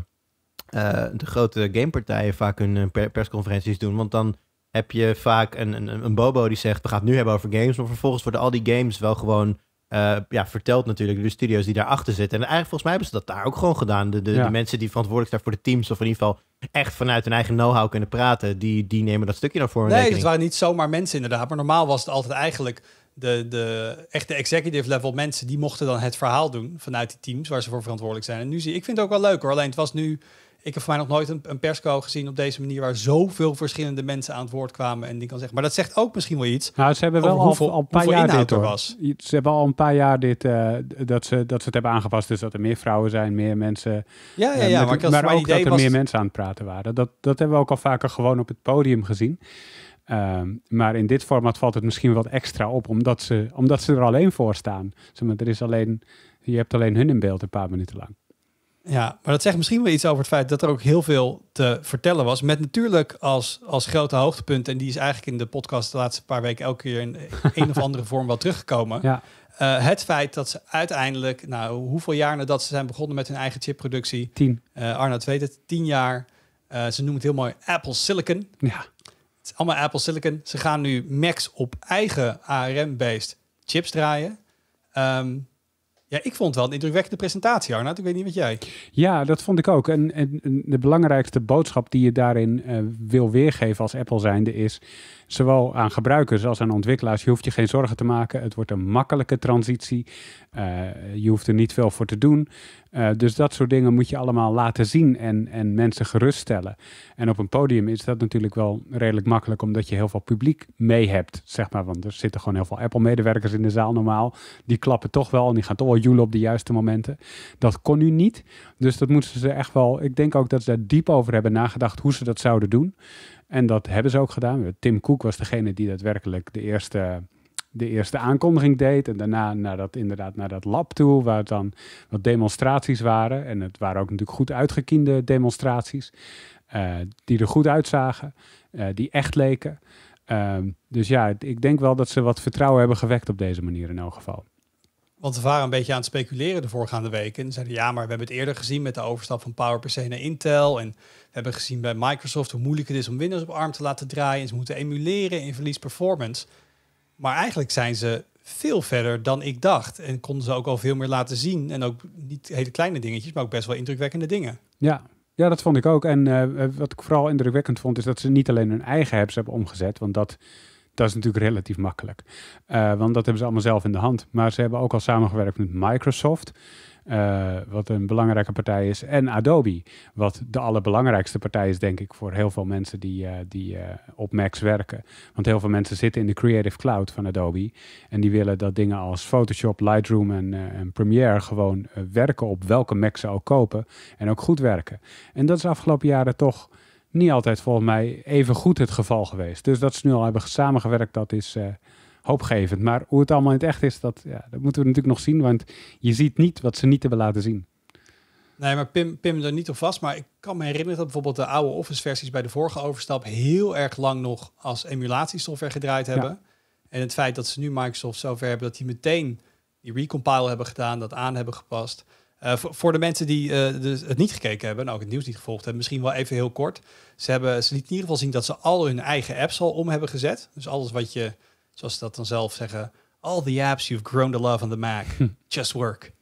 de grote gamepartijen vaak hun persconferenties doen. Want dan heb je vaak een, een, een bobo die zegt, we gaan het nu hebben over games. Maar vervolgens worden al die games wel gewoon eh, ja, vertelt natuurlijk de studio's die daarachter zitten. En eigenlijk volgens mij hebben ze dat daar ook gewoon gedaan. De, de, mensen die verantwoordelijk zijn voor de teams, of in ieder geval echt vanuit hun eigen know-how kunnen praten, die, die nemen dat stukje dan voor. Nee, het waren niet zomaar mensen inderdaad. Maar normaal was het altijd eigenlijk de, de echte executive level mensen, die mochten dan het verhaal doen vanuit die teams waar ze voor verantwoordelijk zijn. En nu zie ik vind het ook wel leuk hoor. Alleen het was nu ik heb voor mij nog nooit een, persco gezien op deze manier waar zoveel verschillende mensen aan het woord kwamen en die kan zeggen. Maar dat zegt ook misschien wel iets. Nou, ze hebben wel al, een paar jaar dit Ze hebben al een paar jaar dit eh, dat ze dat ze het hebben aangepast, dus dat er meer vrouwen zijn, meer mensen. Ja, ja, eh, ja. maar, ook dat er meer mensen aan het praten waren. Dat dat hebben we ook al vaker gewoon op het podium gezien. Ehm, maar in dit format valt het misschien wat extra op, omdat ze, omdat ze er alleen voor staan. Zeg maar, er is alleen, je hebt alleen hun in beeld een paar minuten lang. Ja, maar dat zegt misschien wel iets over het feit dat er ook heel veel te vertellen was. Met natuurlijk als, als grote hoogtepunt, en die is eigenlijk in de podcast de laatste paar weken elke keer in <laughs> een of andere vorm wel teruggekomen. Ja. Eh, het feit dat ze uiteindelijk, nou, hoeveel jaar nadat ze zijn begonnen met hun eigen chipproductie? Tien. Uh, eh, Arnoud weet het, tien jaar. Eh, ze noemen het heel mooi Apple Silicon. Ja. Het is allemaal Apple Silicon. Ze gaan nu Macs op eigen ARM-based chips draaien. Um, ja, ik vond het wel een indrukwekkende presentatie, Arnaud. Ik weet niet wat jij. Ja, dat vond ik ook. En, en de belangrijkste boodschap die je daarin eh, wil weergeven als Apple zijnde is zowel aan gebruikers als aan ontwikkelaars. Je hoeft je geen zorgen te maken. Het wordt een makkelijke transitie. Eh, je hoeft er niet veel voor te doen. Eh, dus dat soort dingen moet je allemaal laten zien en, en mensen geruststellen. En op een podium is dat natuurlijk wel redelijk makkelijk, omdat je heel veel publiek mee hebt, zeg maar. Want er zitten gewoon heel veel Apple-medewerkers in de zaal normaal. Die klappen toch wel en die gaan toch wel joelen op de juiste momenten. Dat kon nu niet. Dus dat moesten ze echt wel... Ik denk ook dat ze daar diep over hebben nagedacht hoe ze dat zouden doen. En dat hebben ze ook gedaan. Tim Cook was degene die daadwerkelijk de eerste, de eerste aankondiging deed. En daarna naar dat, inderdaad naar dat lab toe, waar het dan wat demonstraties waren. En het waren ook natuurlijk goed uitgekiende demonstraties. Eh, die er goed uitzagen, uh, die echt leken. Ehm, dus ja, ik denk wel dat ze wat vertrouwen hebben gewekt op deze manier in elk geval. Want we waren een beetje aan het speculeren de voorgaande weken. En zeiden ja, maar we hebben het eerder gezien met de overstap van PowerPC naar Intel. En we hebben gezien bij Microsoft hoe moeilijk het is om Windows op ARM te laten draaien. En ze moeten emuleren in verlies performance. Maar eigenlijk zijn ze veel verder dan ik dacht. En konden ze ook al veel meer laten zien. En ook niet hele kleine dingetjes, maar ook best wel indrukwekkende dingen. Ja, ja, dat vond ik ook. En eh, wat ik vooral indrukwekkend vond, is dat ze niet alleen hun eigen apps hebben omgezet. Want dat dat is natuurlijk relatief makkelijk. Eh, want dat hebben ze allemaal zelf in de hand. Maar ze hebben ook al samengewerkt met Microsoft. Eh, wat een belangrijke partij is. En Adobe, wat de allerbelangrijkste partij is, denk ik, voor heel veel mensen die, eh, die op Macs werken. Want heel veel mensen zitten in de Creative Cloud van Adobe. En die willen dat dingen als Photoshop, Lightroom en, en Premiere gewoon werken op welke Mac ze ook kopen. En ook goed werken. En dat is de afgelopen jaren toch niet altijd volgens mij even goed het geval geweest. Dus dat ze nu al hebben samengewerkt, dat is eh, hoopgevend. Maar hoe het allemaal in het echt is, dat, ja, dat moeten we natuurlijk nog zien. Want je ziet niet wat ze niet hebben laten zien. Nee, maar Pim, Pim er niet op vast. Maar ik kan me herinneren dat bijvoorbeeld de oude Office-versies bij de vorige overstap heel erg lang nog als emulatiesoftware gedraaid hebben. En het feit dat ze nu Microsoft zover hebben dat die meteen die recompile hebben gedaan, dat aan hebben gepast. Eh, voor, de mensen die eh, het niet gekeken hebben en nou, ook het nieuws niet gevolgd hebben, misschien wel even heel kort. Ze, hebben, ze lieten in ieder geval zien dat ze al hun eigen apps al om hebben gezet. Dus alles wat je, zoals ze dat dan zelf zeggen, all the apps you've grown to love on the Mac, hm. just work.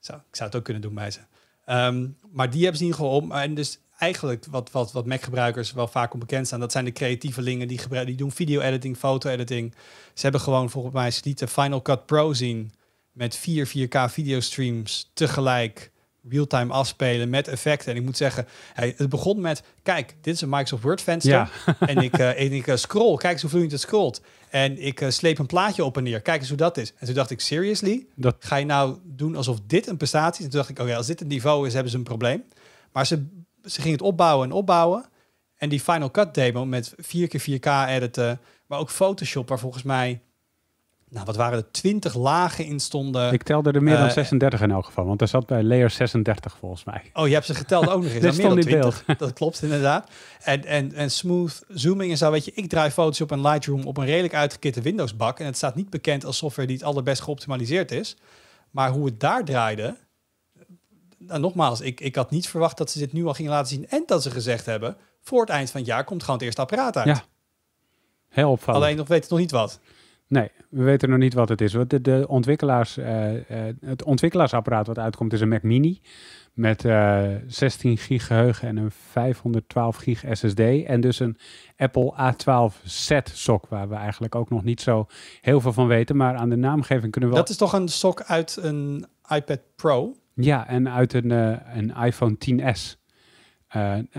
Zo, ik zou het ook kunnen doen bij ze. Ehm, maar die hebben ze in ieder geval om. En dus eigenlijk wat, wat, wat Mac-gebruikers wel vaak onbekend staan, dat zijn de creatievelingen die, die doen video-editing, foto-editing. Ze hebben gewoon volgens mij, ze lieten Final Cut Pro zien met vier 4K videostreams tegelijk real-time afspelen met effecten. En ik moet zeggen, hey, het begon met... Kijk, dit is een Microsoft Word venster. <laughs> En ik, uh, en ik eh, scroll. Kijk eens hoe vloeiend het scrolt. En ik eh, sleep een plaatje op en neer. Kijk eens hoe dat is. En toen dacht ik, seriously? Dat... Ga je nou doen alsof dit een prestatie is? En toen dacht ik, oké, oh als dit een niveau is, hebben ze een probleem. Maar ze, ze gingen het opbouwen en opbouwen. En die Final Cut demo met 4 keer 4K editen... maar ook Photoshop, waar volgens mij nou, wat waren er, 20 lagen in stonden. Ik telde er meer dan 36 eh, in elk geval, want er zat bij layer 36 volgens mij. Oh, je hebt ze geteld ook nog eens. <laughs> Dat nou, stond in beeld. dat klopt inderdaad. En, en, en smooth zooming en zo, weet je, ik draai foto's op een Lightroom op een redelijk uitgekitte Windows bak en het staat niet bekend als software die het allerbest geoptimaliseerd is. Maar hoe het daar draaide, nou, nogmaals, ik, ik had niet verwacht dat ze dit nu al gingen laten zien en dat ze gezegd hebben, voor het eind van het jaar komt gewoon het eerste apparaat uit. Ja. Heel opvallend. Alleen nog weet het nog niet wat. Nee, we weten nog niet wat het is. De, de ontwikkelaars, eh, eh, het ontwikkelaarsapparaat wat uitkomt is een Mac Mini met 16 eh, gig geheugen en een 512 gig SSD. En dus een Apple A12Z sok, waar we eigenlijk ook nog niet zo heel veel van weten. Maar aan de naamgeving kunnen we... Dat is toch een sok uit een iPad Pro? Ja, en uit een, een iPhone 10s.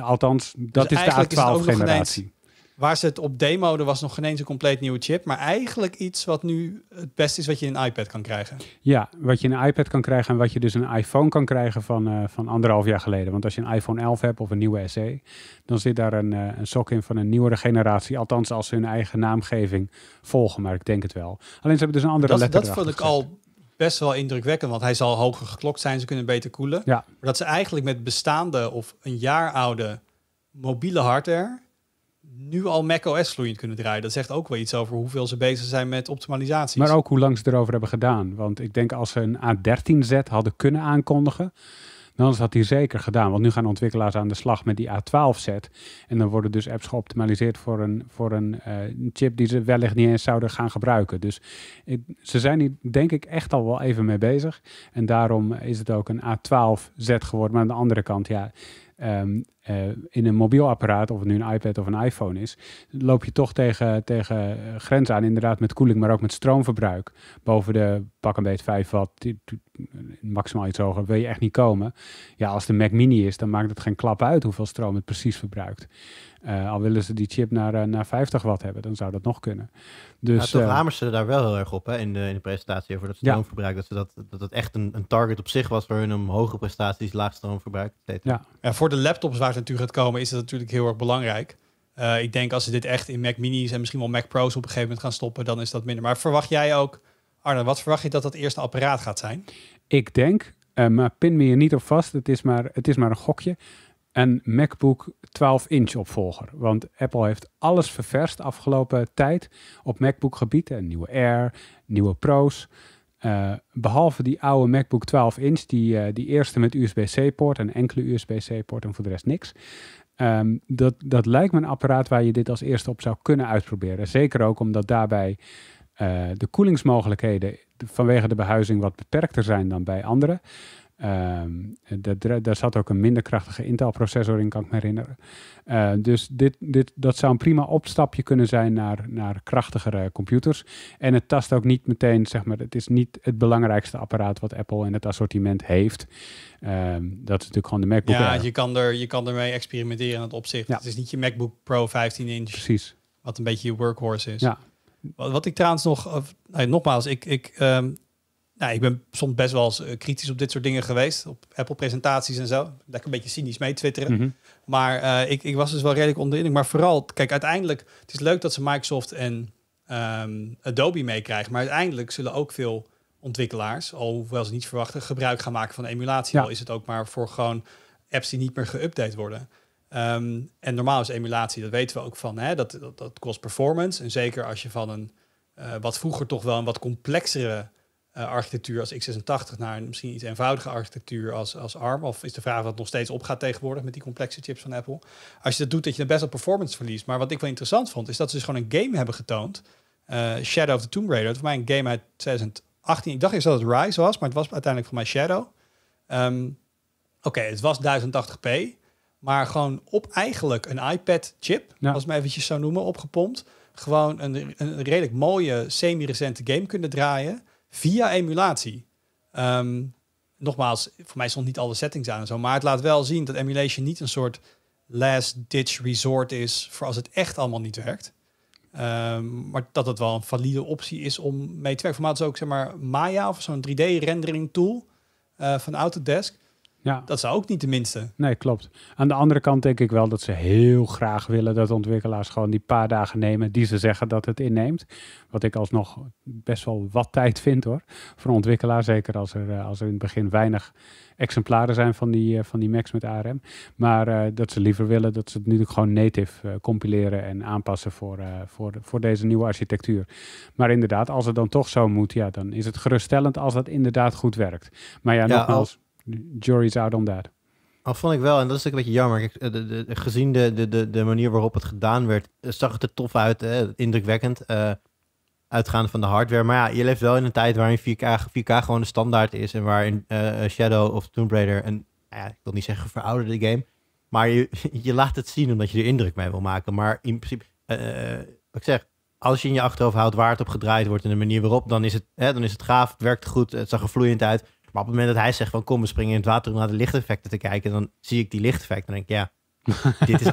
althans, dus dat is de A12-generatie. Waar ze het op demo, was nog geen eens een compleet nieuwe chip. Maar eigenlijk iets wat nu het beste is wat je in een iPad kan krijgen. Ja, wat je in een iPad kan krijgen en wat je dus een iPhone kan krijgen van, eh, van anderhalf jaar geleden. Want als je een iPhone 11 hebt of een nieuwe SE, dan zit daar een, eh, een sok in van een nieuwere generatie. Althans, als ze hun eigen naamgeving volgen, maar ik denk het wel. Alleen ze hebben dus een andere dat, letter Dat vond ik al best wel indrukwekkend, want hij zal hoger geklokt zijn. Ze kunnen beter koelen. Ja. Maar dat ze eigenlijk met bestaande of een jaar oude mobiele hardware nu al macOS vloeiend kunnen draaien. Dat zegt ook wel iets over hoeveel ze bezig zijn met optimalisaties. Maar ook hoe lang ze erover hebben gedaan. Want ik denk als ze een a 13 Z hadden kunnen aankondigen, dan is dat hij zeker gedaan. Want nu gaan ontwikkelaars aan de slag met die a 12 Z En dan worden dus apps geoptimaliseerd voor een, voor een eh, chip die ze wellicht niet eens zouden gaan gebruiken. Dus ze zijn hier denk ik echt al wel even mee bezig. En daarom is het ook een a 12 Z geworden. Maar aan de andere kant, ja... Ehm, eh, in een mobiel apparaat, of het nu een iPad of een iPhone is, loop je toch tegen, tegen eh, grenzen aan, inderdaad met koeling, maar ook met stroomverbruik. Boven de pak een beetje 5 watt, maximaal iets hoger, wil je echt niet komen. Ja, als de Mac Mini is, dan maakt het geen klap uit hoeveel stroom het precies verbruikt. Eh, al willen ze die chip naar, eh, naar 50 watt hebben, dan zou dat nog kunnen. Nou, dus, nou, toch uh, ze daar wel heel erg op hè, in, de, in de presentatie over dat stroomverbruik. Dat, ze dat, dat het echt een, een target op zich was voor hun om hoge prestaties, laag stroomverbruik. Ja. En voor de laptops waar ze natuurlijk gaat komen, is dat natuurlijk heel erg belangrijk. ik denk als ze dit echt in Mac Minis en misschien wel Mac Pro's op een gegeven moment gaan stoppen, dan is dat minder. Maar verwacht jij ook, Arne, wat verwacht je dat dat eerste apparaat gaat zijn? Ik denk, maar pin me er niet op vast, het is maar, het is maar een gokje, een MacBook 12-inch opvolger. Want Apple heeft alles ververst afgelopen tijd op MacBook gebied. Een nieuwe Air, nieuwe Pro's. Eh, behalve die oude MacBook 12-inch, die, eh, die eerste met USB-C-poort, en enkele USB-C-poort en voor de rest niks. Ehm, dat, dat lijkt me een apparaat waar je dit als eerste op zou kunnen uitproberen. Zeker ook omdat daarbij eh, de koelingsmogelijkheden vanwege de behuizing wat beperkter zijn dan bij andere. Ehm, daar, zat ook een minder krachtige Intel-processor in, kan ik me herinneren. Ehm, dus dit, dit, dat zou een prima opstapje kunnen zijn naar, naar krachtigere computers. En het tast ook niet meteen, zeg maar, het is niet het belangrijkste apparaat wat Apple in het assortiment heeft. Ehm, dat is natuurlijk gewoon de MacBook ja, je kan, er, je kan ermee experimenteren in het opzicht. Ja. Het is niet je MacBook Pro 15 inch. Precies. Wat een beetje je workhorse is. Ja. Wat, ik trouwens nog, nogmaals, ik, ik nou, ik ben soms best wel eens eh, kritisch op dit soort dingen geweest. Op Apple-presentaties en zo. Dat ik een beetje cynisch mee twitteren. Mhm. Maar eh, ik, ik, was dus wel redelijk onder Maar vooral, kijk, uiteindelijk... Het is leuk dat ze Microsoft en ehm, Adobe meekrijgen. Maar uiteindelijk zullen ook veel ontwikkelaars... alhoewel ze niet verwachten, gebruik gaan maken van emulatie. Al is het ook maar voor gewoon apps die niet meer geüpdate worden. Ehm, en normaal is emulatie, dat weten we ook van, hè, dat, dat, kost performance. En zeker als je van een eh, wat vroeger toch wel een wat complexere eh, architectuur als x86 naar een misschien iets eenvoudiger architectuur als, als ARM? Of is de vraag wat nog steeds opgaat tegenwoordig met die complexe chips van Apple? Als je dat doet, dat je dan best wel performance verliest. Maar wat ik wel interessant vond, is dat ze dus gewoon een game hebben getoond. Eh, Shadow of the Tomb Raider. Voor mij een game uit 2018. Ik dacht eerst dat het Rise was, maar het was uiteindelijk voor mij Shadow. Ehm, oké, het was 1080p. Maar gewoon op eigenlijk een iPad-chip, als ik maar eventjes zou noemen, opgepompt. Gewoon een, een redelijk mooie, semi-recente game kunnen draaien via emulatie. Ehm, nogmaals, voor mij stond niet alle settings aan en zo, maar het laat wel zien dat emulation niet een soort last ditch resort is voor als het echt allemaal niet werkt. Ehm, maar dat het wel een valide optie is om mee te werken. Voor mij is ook zeg maar Maya of zo'n 3D rendering tool eh, van Autodesk. Ja. Dat zou ook niet de minste. Nee, klopt. Aan de andere kant denk ik wel dat ze heel graag willen dat ontwikkelaars gewoon die paar dagen nemen die ze zeggen dat het inneemt. Wat ik alsnog best wel wat tijd vind hoor. Voor ontwikkelaars zeker als er, eh, als er in het begin weinig exemplaren zijn van die, eh, van die Macs met ARM. Maar eh, dat ze liever willen dat ze het nu gewoon native compileren en aanpassen voor, voor, voor deze nieuwe architectuur. Maar inderdaad, als het dan toch zo moet, ja, dan is het geruststellend als dat inderdaad goed werkt. Maar ja, nogmaals jury's out on that. Dat vond ik wel, en dat is ook een beetje jammer. de, gezien de, de, manier waarop het gedaan werd, eh, zag het er tof uit, hè? indrukwekkend. Eh, uitgaande van de hardware. Maar ja, je leeft wel in een tijd waarin 4K, 4K gewoon de standaard is. En waarin eh, Shadow of Tomb Raider een, nou ja, ik wil niet zeggen verouderde game. Maar je, <laughs> je laat het zien omdat je er indruk mee wil maken. Maar in principe, wat ik zeg, als je in je achterhoofd houdt waar het op gedraaid wordt en de manier waarop, dan is het, hè, dan is het gaaf, het werkt goed, het zag er vloeiend uit. Maar op het moment dat hij zegt van kom, we springen in het water om naar de lichteffecten te kijken, dan zie ik die lichteffecten en denk ik, ja, <laughs> dit is,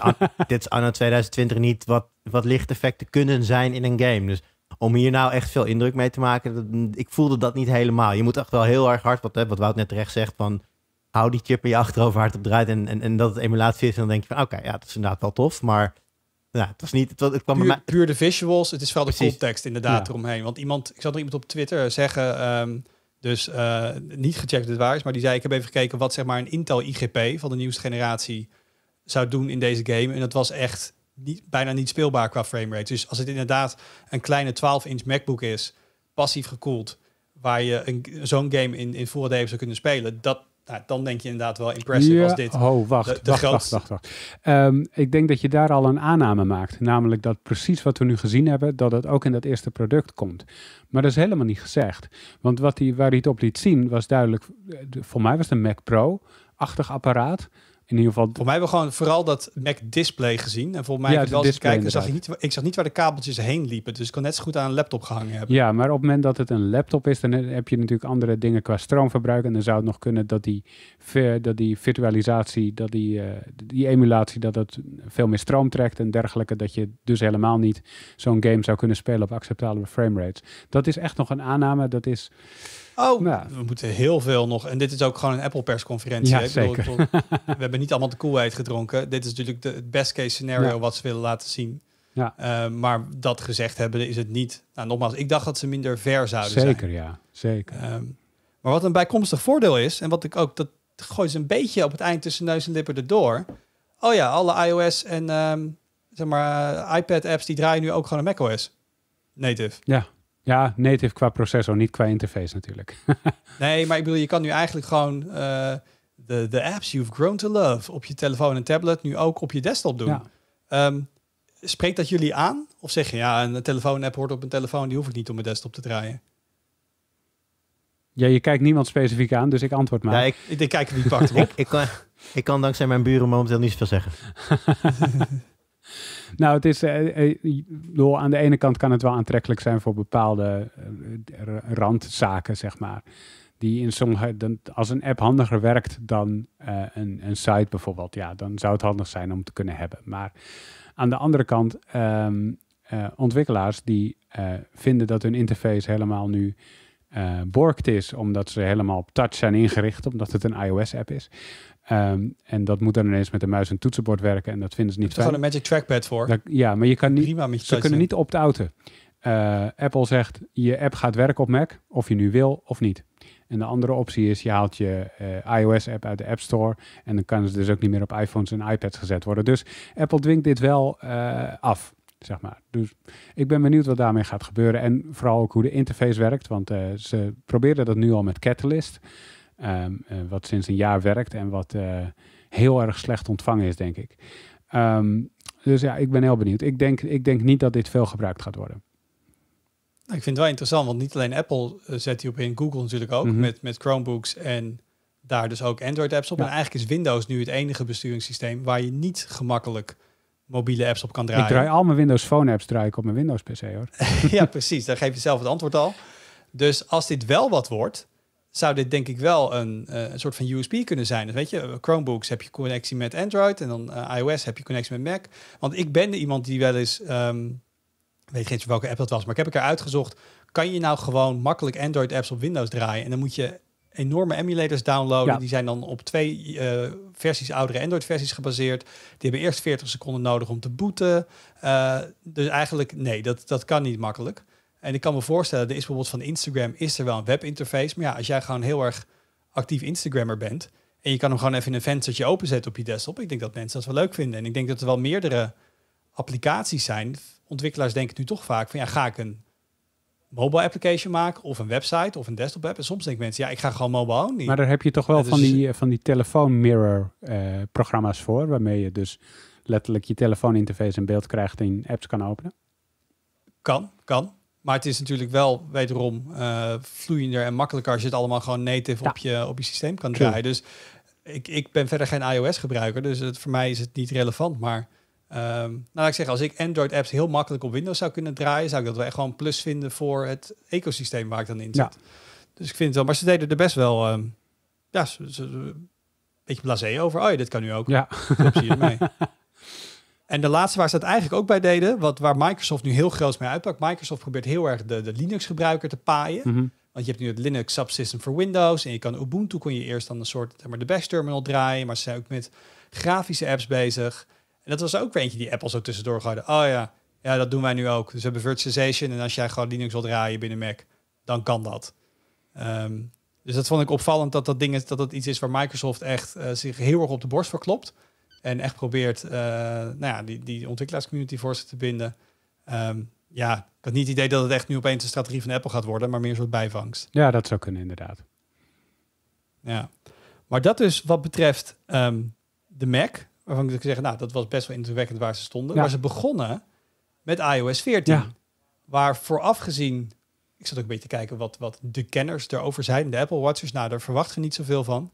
dit is anno 2020 niet wat, wat lichteffecten kunnen zijn in een game. Dus om hier nou echt veel indruk mee te maken, ik voelde dat niet helemaal. Je moet echt wel heel erg hard, wat, hè, wat Wout net terecht zegt, van hou die chip in je achterhoofd hard op draait en, en, dat het emulatie is. En dan denk je van oké, ja, dat is inderdaad wel tof, maar... Ja, het was niet. Het, kwam puur, puur de visuals. Het is vooral de context inderdaad eromheen. Want iemand, ik zat er iemand op Twitter zeggen. Ehm, dus eh, niet gecheckt dat het waar is, maar die zei: Ik heb even gekeken wat zeg maar een Intel IGP van de nieuwste generatie zou doen in deze game. En dat was echt niet, bijna niet speelbaar qua framerate. Dus als het inderdaad een kleine 12-inch MacBook is, passief gekoeld, waar je zo'n game in, in Full zou kunnen spelen, dat, nou, dan denk je inderdaad wel impressive ja, als dit. Oh, wacht, wacht, wacht, wacht, wacht, ehm, ik denk dat je daar al een aanname maakt. Namelijk dat precies wat we nu gezien hebben, dat het ook in dat eerste product komt. Maar dat is helemaal niet gezegd. Want wat die, waar hij het op liet zien, was duidelijk... Eh, voor mij was het een Mac Pro-achtig apparaat in ieder geval. Voor mij hebben we gewoon vooral dat Mac display gezien. En volgens mij ja, ik wel eens kijken, zag ik, niet, ik zag niet waar de kabeltjes heen liepen. Dus ik kon net zo goed aan een laptop gehangen hebben. Ja, maar op het moment dat het een laptop is, dan heb je natuurlijk andere dingen qua stroomverbruik. En dan zou het nog kunnen dat die, dat die virtualisatie, dat die, eh, die emulatie, dat dat veel meer stroom trekt en dergelijke. Dat je dus helemaal niet zo'n game zou kunnen spelen op acceptabele framerates. Dat is echt nog een aanname. Dat is Oh, nou we moeten heel veel nog. En dit is ook gewoon een Apple-persconferentie. <laughs> we hebben niet allemaal de koelheid gedronken. Dit is natuurlijk de, het best case scenario wat ze willen laten zien. Ja. Ehm, maar dat gezegd hebben is het niet. Nou, nogmaals, ik dacht dat ze minder ver zouden zeker, zijn. Zeker, ja. Zeker. Ehm, maar wat een bijkomstig voordeel is, en wat ik ook, dat gooi ze een beetje op het eind tussen neus en lippen erdoor. Oh ja, alle iOS en ehm, zeg maar iPad-apps die draaien nu ook gewoon een macOS native. Ja, ja, native qua processor, niet qua interface natuurlijk. <laughs> nee, maar ik bedoel, je kan nu eigenlijk gewoon eh, de, de apps you've grown to love op je telefoon en tablet nu ook op je desktop doen. Ja. Ehm, spreekt dat jullie aan? Of zeg je, ja, een telefoon-app hoort op een telefoon, die hoef ik niet op mijn desktop te draaien? Ja, je kijkt niemand specifiek aan, dus ik antwoord maar. Ja, ik, ik, kijk wie pakt <laughs> erop. ik, ik, kan, ik kan dankzij mijn buren momenteel niet zoveel zeggen. <laughs> Nou, het is, eh, eh, eh aan de ene kant kan het wel aantrekkelijk zijn voor bepaalde eh, randzaken, zeg maar. Die in sommige, als een app handiger werkt dan een, een site bijvoorbeeld, ja, dan zou het handig zijn om te kunnen hebben. Maar aan de andere kant, ehm, ontwikkelaars die vinden dat hun interface helemaal nu uh, borkt is, omdat ze helemaal op touch zijn ingericht, omdat het een iOS-app is. Ehm, en dat moet dan ineens met een muis en toetsenbord werken. En dat vinden ze niet fijn. Er gewoon een Magic Trackpad voor. ja, maar je kan niet, Prima ze kunnen niet opt-outen. Uh, Apple zegt, je app gaat werken op Mac, of je nu wil of niet. En de andere optie is, je haalt je eh, iOS-app uit de App Store. En dan kan ze dus ook niet meer op iPhones en iPads gezet worden. Dus Apple dwingt dit wel eh, af, zeg maar. Dus ik ben benieuwd wat daarmee gaat gebeuren. En vooral ook hoe de interface werkt. Want ze probeerden dat nu al met Catalyst. Ehm, eh, wat sinds een jaar werkt en wat eh, heel erg slecht ontvangen is, denk ik. Ehm, dus ja, ik ben heel benieuwd. Ik denk, ik denk niet dat dit veel gebruikt gaat worden. Nou, ik vind het wel interessant, want niet alleen Apple eh, zet die op in, Google natuurlijk ook, mhm. met, met Chromebooks en daar dus ook Android-apps op. En eigenlijk is Windows nu het enige besturingssysteem waar je niet gemakkelijk mobiele apps op kan draaien. Ik draai al mijn Windows Phone apps draai ik op mijn Windows PC hoor. <laughs> ja, precies. Daar geef je zelf het antwoord al. Dus als dit wel wat wordt, zou dit denk ik wel een, eh, een soort van USB kunnen zijn. Dus weet je, eh, Chromebooks heb je connectie met Android en dan eh, iOS heb je connectie met Mac. Want ik ben de iemand die wel eens, ehm, weet ik niet welke app dat was, maar ik heb elkaar uitgezocht. Kan je nou gewoon makkelijk Android apps op Windows draaien? En dan moet je enorme emulators downloaden. Die zijn dan op twee versies, oudere Android-versies gebaseerd. Die hebben eerst 40 seconden nodig om te booten. dus eigenlijk, nee, dat, dat kan niet makkelijk. En ik kan me voorstellen, er is bijvoorbeeld van Instagram is er wel een webinterface. Maar ja, als jij gewoon heel erg actief Instagrammer bent. En je kan hem gewoon even in een venstertje openzetten op je desktop. Ik denk dat mensen dat wel leuk vinden. En ik denk dat er wel meerdere applicaties zijn. Ontwikkelaars denken nu toch vaak van ja, ga ik een mobile application maken of een website of een desktop app. En soms denken mensen, ja, ik ga gewoon mobile niet. Maar daar heb je toch wel dus van, die, eh, van die telefoon mirror eh, programma's voor, waarmee je dus letterlijk je telefooninterface in beeld krijgt en apps kan openen? Kan, kan. Maar het is natuurlijk wel wederom uh, vloeiender en makkelijker als je het allemaal gewoon native op, je, op je systeem kan draaien. Dus ik, ik ben verder geen iOS-gebruiker, dus het, voor mij is het niet relevant. Maar ehm, nou, laat ik zeggen, als ik Android-apps heel makkelijk op Windows zou kunnen draaien, zou ik dat wel echt gewoon plus vinden voor het ecosysteem waar ik dan in zit. Dus ik vind het wel, maar ze deden er best wel, ehm, ja, een beetje blasé over. Oh ja, dit kan nu ook. Ja. je mee. <laughs> En de laatste waar ze dat eigenlijk ook bij deden, wat, waar Microsoft nu heel groot mee uitpakt. Microsoft probeert heel erg de, de Linux-gebruiker te paaien. Mhm. Want je hebt nu het Linux Subsystem voor Windows. En je kan Ubuntu, kon je eerst dan een soort maar, de Bash Terminal draaien. Maar ze zijn ook met grafische apps bezig. En dat was ook weer eentje die Apple zo tussendoor gooide. Oh ja, ja, dat doen wij nu ook. Dus we hebben virtualization. En als jij gewoon Linux wil draaien binnen Mac, dan kan dat. Ehm, dus dat vond ik opvallend dat dat, ding is, dat dat iets is waar Microsoft echt eh, zich heel erg op de borst voor klopt. En echt probeert uh, nou ja, die, die ontwikkelaarscommunity voor zich te binden. Ehm, ja, ik had niet het idee dat het echt nu opeens een strategie van Apple gaat worden, maar meer een soort bijvangst. Ja, dat zou kunnen inderdaad. Ja, maar dat dus wat betreft ehm, de Mac, waarvan ik zeg, nou, dat was best wel indrukwekkend waar ze stonden. Maar ze begonnen met iOS 14, waar vooraf gezien, ik zat ook een beetje te kijken wat, wat de kenners erover zijn, de Apple Watchers, nou, daar verwachten we niet zoveel van.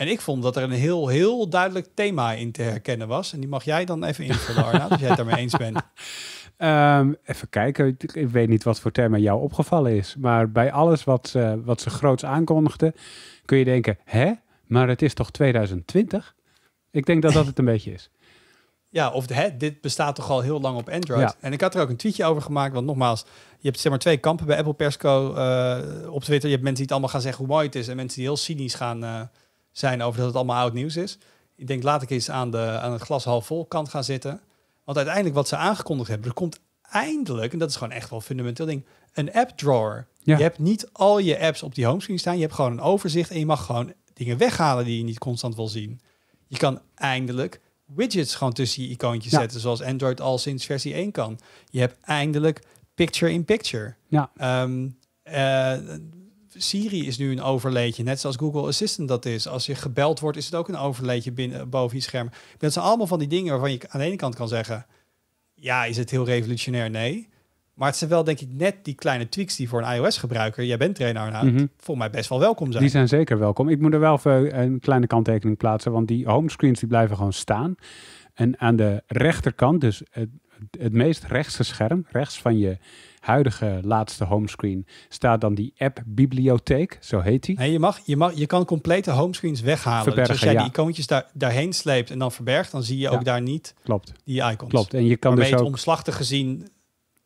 En ik vond dat er een heel, heel duidelijk thema in te herkennen was. En die mag jij dan even invullen, Arna, als jij het daarmee eens bent. <laughs> Ehm, even kijken, ik weet niet wat voor thema jou opgevallen is. Maar bij alles wat, wat ze groots aankondigden, kun je denken, hè? Maar het is toch 2020? Ik denk dat dat het een <laughs> beetje is. Ja, of hè, dit bestaat toch al heel lang op Android. En ik had er ook een tweetje over gemaakt. Want nogmaals, je hebt zeg maar twee kampen bij Apple Persco eh, op Twitter. Je hebt mensen die het allemaal gaan zeggen hoe mooi het is. En mensen die heel cynisch gaan, eh, zijn over dat het allemaal oud nieuws is. Ik denk, laat ik eens aan, de, aan het glas half vol kant gaan zitten. Want uiteindelijk wat ze aangekondigd hebben, er komt eindelijk, en dat is gewoon echt wel fundamenteel ding, een app drawer. Je hebt niet al je apps op die homescreen staan. Je hebt gewoon een overzicht en je mag gewoon dingen weghalen die je niet constant wil zien. Je kan eindelijk widgets gewoon tussen je icoontjes zetten, zoals Android al sinds versie 1 kan. Je hebt eindelijk picture-in-picture. Ja. Ehm, eh, Siri is nu een overleedje, net zoals Google Assistant dat is. Als je gebeld wordt, is het ook een overleedje binnen, eh, boven je scherm. Dat zijn allemaal van die dingen waarvan je aan de ene kant kan zeggen... ja, is het heel revolutionair? Nee. Maar het zijn wel, denk ik, net die kleine tweaks die voor een iOS-gebruiker... jij bent trainer, nou, mm mij best wel welkom zijn. Die zijn zeker welkom. Ik moet er wel even een kleine kanttekening plaatsen... want die homescreens die blijven gewoon staan. En aan de rechterkant, dus het, het meest rechtse scherm, rechts van je huidige laatste homescreen staat dan die app-bibliotheek, zo heet die. Nee, je, mag, je, mag, je kan complete homescreens weghalen. dus als jij die icoontjes daar, daarheen sleept en dan verbergt, dan zie je ook daar niet klopt. die icons. Klopt. En je kan dus ook... omslachtig gezien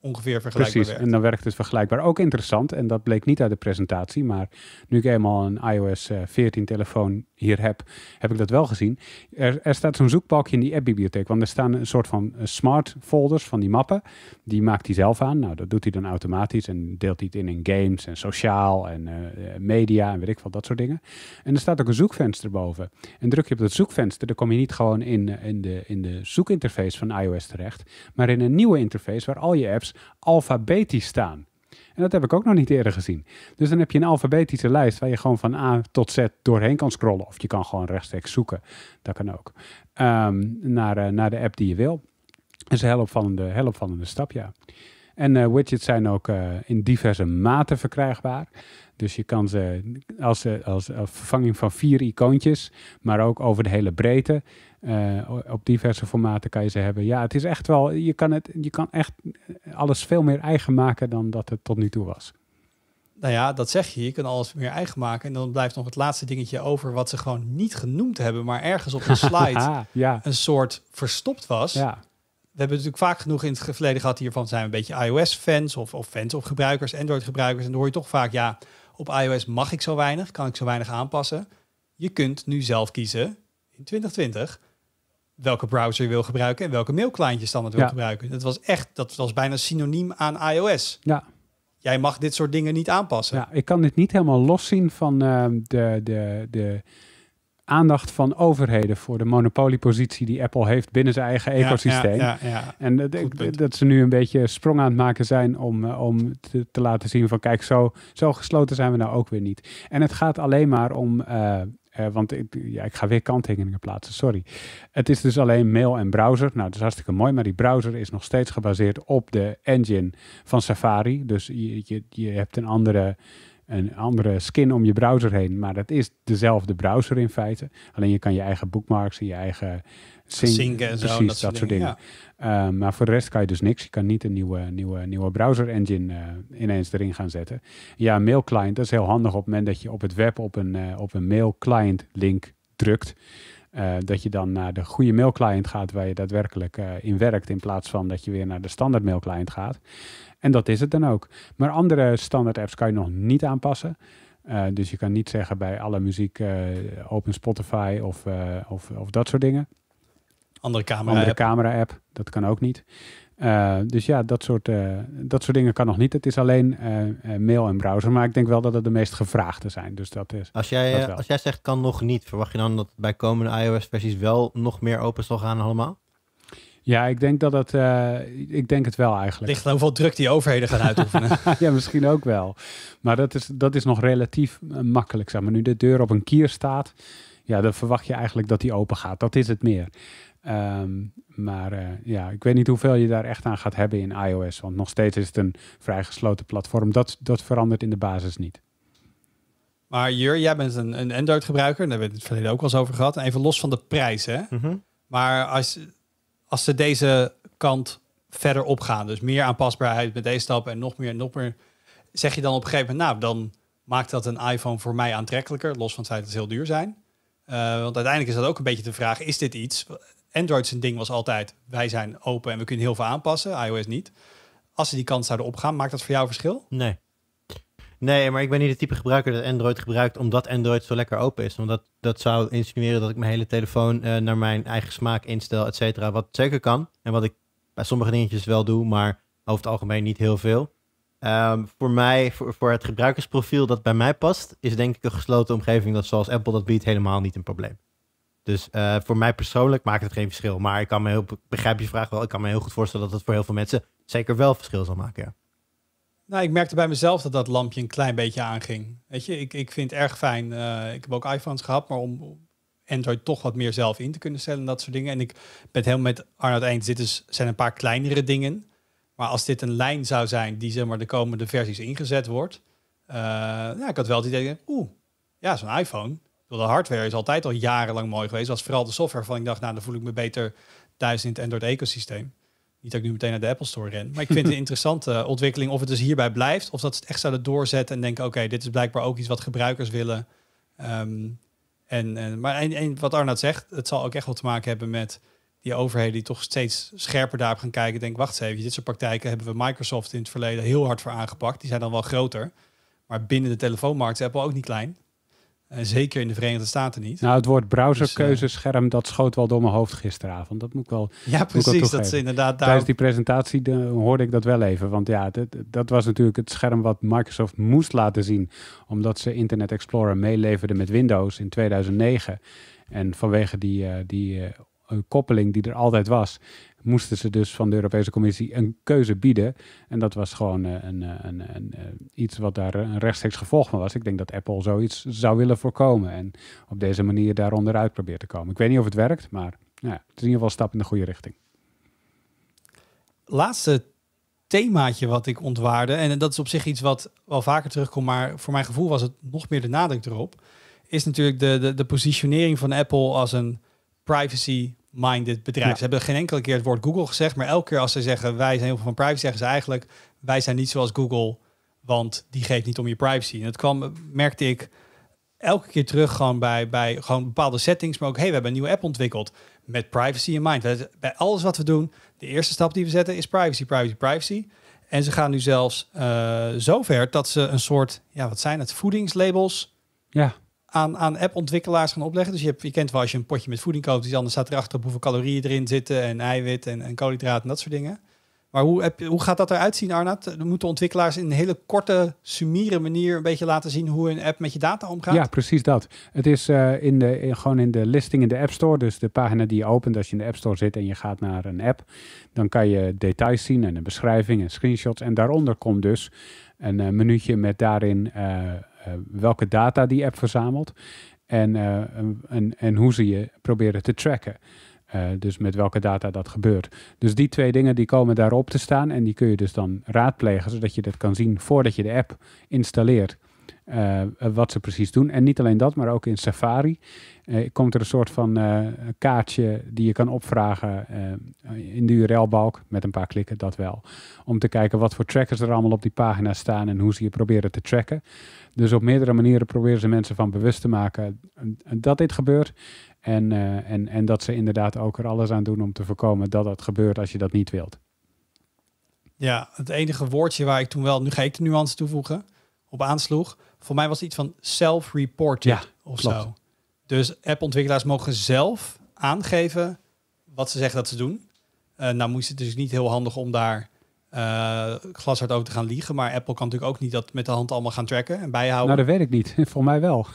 ongeveer vergelijkbaar Precies, en dan werkt het vergelijkbaar. Ook interessant, en dat bleek niet uit de presentatie, maar nu ik eenmaal een iOS 14 eh, telefoon hier heb, heb ik dat wel gezien. Er, er staat zo'n zoekbalkje in die appbibliotheek, want er staan een soort van eh, smart folders van die mappen. Die maakt hij zelf aan. Nou, dat doet hij dan automatisch en deelt hij het in in games en sociaal en eh, media en weet ik wat, dat soort dingen. En er staat ook een zoekvenster boven. En druk je op dat zoekvenster, dan kom je niet gewoon in, in, de, in de zoekinterface van iOS terecht, maar in een nieuwe interface waar al je apps alfabetisch staan. En dat heb ik ook nog niet eerder gezien. Dus dan heb je een alfabetische lijst waar je gewoon van A tot Z doorheen kan scrollen. Of je kan gewoon rechtstreeks zoeken. Dat kan ook. Um, naar, eh, naar de app die je wil. Dat is een heel opvallende, heel opvallende stap, ja. En eh, widgets zijn ook eh, in diverse maten verkrijgbaar. Dus je kan ze als, als, als, vervanging van vier icoontjes, maar ook over de hele breedte. Eh, op diverse formaten kan je ze hebben. Ja, het is echt wel, je kan, het, je kan echt alles veel meer eigen maken dan dat het tot nu toe was. Nou ja, dat zeg je. Je kan alles meer eigen maken. En dan blijft nog het laatste dingetje over wat ze gewoon niet genoemd hebben, maar ergens op de <laughs> slide een soort verstopt was. Ja. We hebben natuurlijk vaak genoeg in het verleden gehad hiervan zijn we een beetje iOS-fans of, of fans of gebruikers, Android-gebruikers. En dan hoor je toch vaak, ja, op iOS mag ik zo weinig, kan ik zo weinig aanpassen. Je kunt nu zelf kiezen in 2020 welke browser je wil gebruiken en welke mailklientjes dan het wil gebruiken. Dat was echt, dat was bijna synoniem aan iOS. Ja. Jij mag dit soort dingen niet aanpassen. Ja, ik kan dit niet helemaal loszien van ehm, de, de, de aandacht van overheden voor de monopoliepositie die Apple heeft binnen zijn eigen ecosysteem. Ja, ja, ja, en dat, ik, dat ze nu een beetje sprong aan het maken zijn om, eh, om te, laten zien van kijk, zo, zo gesloten zijn we nou ook weer niet. En het gaat alleen maar om eh, eh, want ik, ja, ik ga weer kanttekeningen plaatsen, sorry. Het is dus alleen mail en browser. Nou, dat is hartstikke mooi, maar die browser is nog steeds gebaseerd op de engine van Safari. Dus je, je, je hebt een andere, een andere skin om je browser heen, maar dat is dezelfde browser in feite. Alleen je kan je eigen bookmarks en je eigen zingen, en zo. dat, soort dingen. Eh, maar voor de rest kan je dus niks. Je kan niet een nieuwe, nieuwe, nieuwe browser engine uh, ineens erin gaan zetten. Ja, mail client, dat is heel handig op het moment dat je op het web op een, uh, op een mail client link drukt. dat je dan naar de goede mailclient gaat waar je daadwerkelijk uh, in werkt, in plaats van dat je weer naar de standaard mailclient gaat. En dat is het dan ook. Maar andere standaard apps kan je nog niet aanpassen. dus je kan niet zeggen bij alle muziek open Spotify of, of, of dat soort dingen. Andere camera app. camera app, dat kan ook niet. Eh, dus ja, dat soort, eh, dat soort dingen kan nog niet. Het is alleen eh, mail en browser. Maar ik denk wel dat het de meest gevraagde zijn. Dus dat is, als, jij, als jij zegt kan nog niet, verwacht je dan dat bij komende iOS-versies wel nog meer open zal gaan allemaal? Ja, ik denk dat het, ik denk het wel eigenlijk. Ligt aan hoeveel druk die overheden gaan uitoefenen. <laughs> ja, misschien ook wel. Maar dat is, dat is nog relatief makkelijk. Zeg maar nu de deur op een kier staat, ja, dan verwacht je eigenlijk dat die open gaat. Dat is het meer. Um, maar eh, ja, ik weet niet hoeveel je daar echt aan gaat hebben in iOS. Want nog steeds is het een vrij gesloten platform. Dat, dat verandert in de basis niet. Maar Jur, jij bent een, een Android-gebruiker. Daar hebben we het verleden ook al eens over gehad. even los van de prijs, hè? Mhm. Maar als, als ze deze kant verder opgaan, dus meer aanpasbaarheid met deze stappen en nog meer en nog meer, zeg je dan op een gegeven moment, nou, dan maakt dat een iPhone voor mij aantrekkelijker, los van het feit dat ze heel duur zijn. Eh, want uiteindelijk is dat ook een beetje de vraag: is dit iets Android zijn ding was altijd, wij zijn open en we kunnen heel veel aanpassen, iOS niet. Als ze die kans zouden opgaan, maakt dat voor jou verschil? Nee. Nee, maar ik ben niet de type gebruiker dat Android gebruikt omdat Android zo lekker open is. Want dat, zou insinueren dat ik mijn hele telefoon eh, naar mijn eigen smaak instel, et cetera. Wat zeker kan en wat ik bij sommige dingetjes wel doe, maar over het algemeen niet heel veel. Ehm, voor mij, voor, voor het gebruikersprofiel dat bij mij past, is denk ik een gesloten omgeving dat zoals Apple dat biedt helemaal niet een probleem. Dus eh, voor mij persoonlijk maakt het geen verschil. Maar ik kan me heel, begrijp je vraag wel. Ik kan me heel goed voorstellen dat het voor heel veel mensen zeker wel verschil zal maken. Ja. Nou, ik merkte bij mezelf dat dat lampje een klein beetje aanging. Weet je, ik, ik vind het erg fijn. Eh, ik heb ook iPhones gehad, maar om Android toch wat meer zelf in te kunnen stellen en dat soort dingen. En ik ben het helemaal met Arnoud eens. Dit is, zijn een paar kleinere dingen. Maar als dit een lijn zou zijn die zeg maar, de komende versies ingezet wordt. Uh, ja, ik had wel het idee, oeh, ja, zo'n iPhone de hardware is altijd al jarenlang mooi geweest. was vooral de software van ik dacht, nou, dan voel ik me beter thuis in het Android-ecosysteem. Niet dat ik nu meteen naar de Apple Store ren. Maar ik vind het een <laughs> interessante eh, ontwikkeling of het dus hierbij blijft. Of dat ze het echt zouden doorzetten en denken, oké, dit is blijkbaar ook iets wat gebruikers willen. Ehm, en, en, maar en, en wat Arnoud zegt, het zal ook echt wel te maken hebben met die overheden die toch steeds scherper daarop gaan kijken. Denk, wacht eens even, dit soort praktijken hebben we Microsoft in het verleden heel hard voor aangepakt. Die zijn dan wel groter. Maar binnen de telefoonmarkt is Apple ook niet klein. Eh, zeker in de Verenigde Staten niet. Nou, het woord browserkeuzescherm, dus, eh, dat schoot wel door mijn hoofd gisteravond. Dat moet ik wel. Ja, precies. dat ze inderdaad Tijdens die presentatie hoorde ik dat wel even. Want ja, dat was natuurlijk het scherm wat Microsoft moest laten zien. Omdat ze Internet Explorer meeleverden met Windows in 2009. En vanwege die, eh, die koppeling die er altijd was, moesten ze dus van de Europese Commissie een keuze bieden. En dat was gewoon eh, eh, een, een, een, eh, iets wat daar een rechtstreeks gevolg van was. Ik denk dat Apple zoiets zou willen voorkomen en op deze manier daaronder uit probeert te komen. Ik weet niet of het werkt, maar nou ja, het is in ieder geval een stap in de goede richting. Laatste themaatje wat ik ontwaarde, en dat is op zich iets wat wel vaker terugkomt, maar voor mijn gevoel was het nog meer de nadruk erop, is natuurlijk de, de, de positionering van Apple als een privacy-minded bedrijf. Ze hebben geen enkele keer het woord Google gezegd, maar elke keer als ze zeggen wij zijn heel veel van privacy, zeggen ze eigenlijk wij zijn niet zoals Google, want die geeft niet om je privacy. En dat kwam, merkte ik elke keer terug gewoon bij, bij gewoon bepaalde settings, maar ook hey, we hebben een nieuwe app ontwikkeld met privacy in mind. Bij alles wat we doen, de eerste stap die we zetten is privacy, privacy, privacy. En ze gaan nu zelfs zo eh, zover dat ze een soort, ja, wat zijn het, voedingslabels ja aan, aan app-ontwikkelaars gaan opleggen. Dus je, hebt, je kent wel als je een potje met voeding koopt, die anders staat erachter op hoeveel calorieën erin zitten en eiwit en, en koolhydraten en dat soort dingen. Maar hoe, heb, hoe gaat dat eruit zien, Arnaud? Moeten ontwikkelaars in een hele korte, summieren manier een beetje laten zien hoe een app met je data omgaat? Ja, precies dat. Het is eh, in de, gewoon in de listing in de App Store, dus de pagina die je opent als je in de App Store zit en je gaat naar een app, dan kan je details zien en een beschrijving en screenshots. En daaronder komt dus een uh, eh, minuutje met daarin eh, eh, welke data die app verzamelt en, eh, en, en hoe ze je proberen te tracken. Eh, dus met welke data dat gebeurt. Dus die twee dingen die komen daarop te staan en die kun je dus dan raadplegen, zodat je dat kan zien voordat je de app installeert. Eh, wat ze precies doen. En niet alleen dat, maar ook in Safari eh, komt er een soort van eh, kaartje die je kan opvragen in de URL-balk met een paar klikken, dat wel. Om te kijken wat voor trackers er allemaal op die pagina staan en hoe ze je proberen te tracken. Dus op meerdere manieren proberen ze mensen van bewust te maken dat dit gebeurt. En, en, en dat ze inderdaad ook er alles aan doen om te voorkomen dat dat gebeurt als je dat niet wilt. Ja, het enige woordje waar ik toen wel, nu ga ik de nuance toevoegen, op aansloeg, voor mij was het iets van self-reported of zo. Dus appontwikkelaars mogen zelf aangeven wat ze zeggen dat ze doen. Eh, nou moest het dus niet heel handig om daar uh, glashard over te gaan liegen. Maar Apple kan natuurlijk ook niet dat met de hand allemaal gaan tracken en bijhouden. Nou, dat weet ik niet. <laughs> Voor mij wel. <laughs>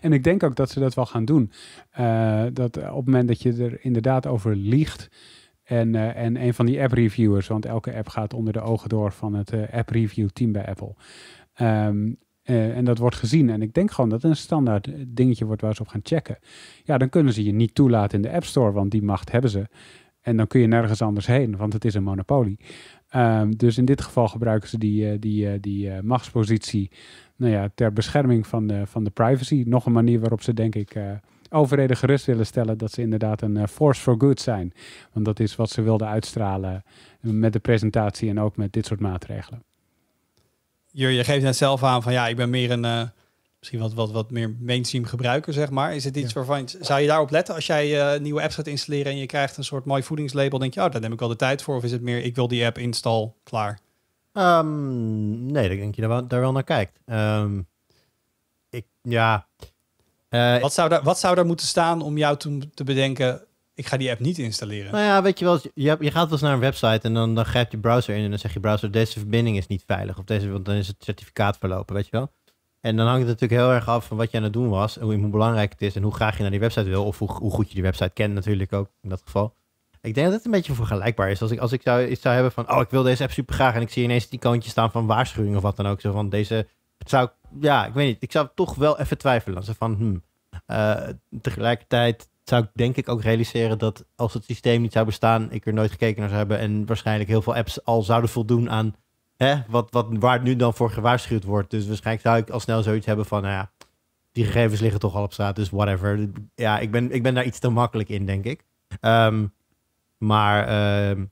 en ik denk ook dat ze dat wel gaan doen. Eh, dat op het moment dat je er inderdaad over liegt. En, en een van die app-reviewers, want elke app gaat onder de ogen door van het app-review-team bij Apple. Ehm, eh, en dat wordt gezien. En ik denk gewoon dat het een standaard eh, dingetje wordt waar ze op gaan checken. Ja, dan kunnen ze je niet toelaten in de App Store, want die macht hebben ze. En dan kun je nergens anders heen, want het is een monopolie. Ehm, dus in dit geval gebruiken ze die, eh, die, die machtspositie nou ja, ter bescherming van de, van de privacy. Nog een manier waarop ze, denk ik, overheden gerust willen stellen dat ze inderdaad een force for good zijn. Want dat is wat ze wilden uitstralen met de presentatie en ook met dit soort maatregelen je, je geeft net zelf aan van ja, ik ben meer een eh, misschien wat, wat, wat meer mainstream gebruiker, zeg maar. Is het iets ja. waarvan zou je daarop letten als jij uh, nieuwe apps gaat installeren en je krijgt een soort mooi voedingslabel? Denk je, oh, daar neem ik wel de tijd voor. Of is het meer ik wil die app install, klaar? Ehm, nee, denk je daar wel, daar wel naar kijkt. Ehm, ik, ja. Eh, wat, zou daar, wat zou daar moeten staan om jou toen te bedenken? ik ga die app niet installeren. Nou ja, weet je wel, je, je gaat wel eens naar een website en dan, dan grijpt je browser in en dan zeg je browser, deze verbinding is niet veilig. Of deze, want dan is het certificaat verlopen, weet je wel. En dan hangt het natuurlijk heel erg af van wat je aan het doen was en hoe, belangrijk het is en hoe graag je naar die website wil. Of hoe, hoe goed je die website kent natuurlijk ook in dat geval. Ik denk dat het een beetje vergelijkbaar is. Als ik, als ik zou, iets zou hebben van, oh, ik wil deze app super graag. En ik zie ineens het icoontje staan van waarschuwing of wat dan ook. Zo van, deze zou, ja, ik weet niet. Ik zou toch wel even twijfelen. Zo van, hmm, eh, tegelijkertijd zou ik denk ik ook realiseren dat als het systeem niet zou bestaan, ik er nooit gekeken naar zou hebben en waarschijnlijk heel veel apps al zouden voldoen aan hè, wat, wat, waar het nu dan voor gewaarschuwd wordt. Dus waarschijnlijk zou ik al snel zoiets hebben van, nou ja, die gegevens liggen toch al op straat, dus whatever. Ja, ik ben, ik ben daar iets te makkelijk in, denk ik. Ehm, maar ehm,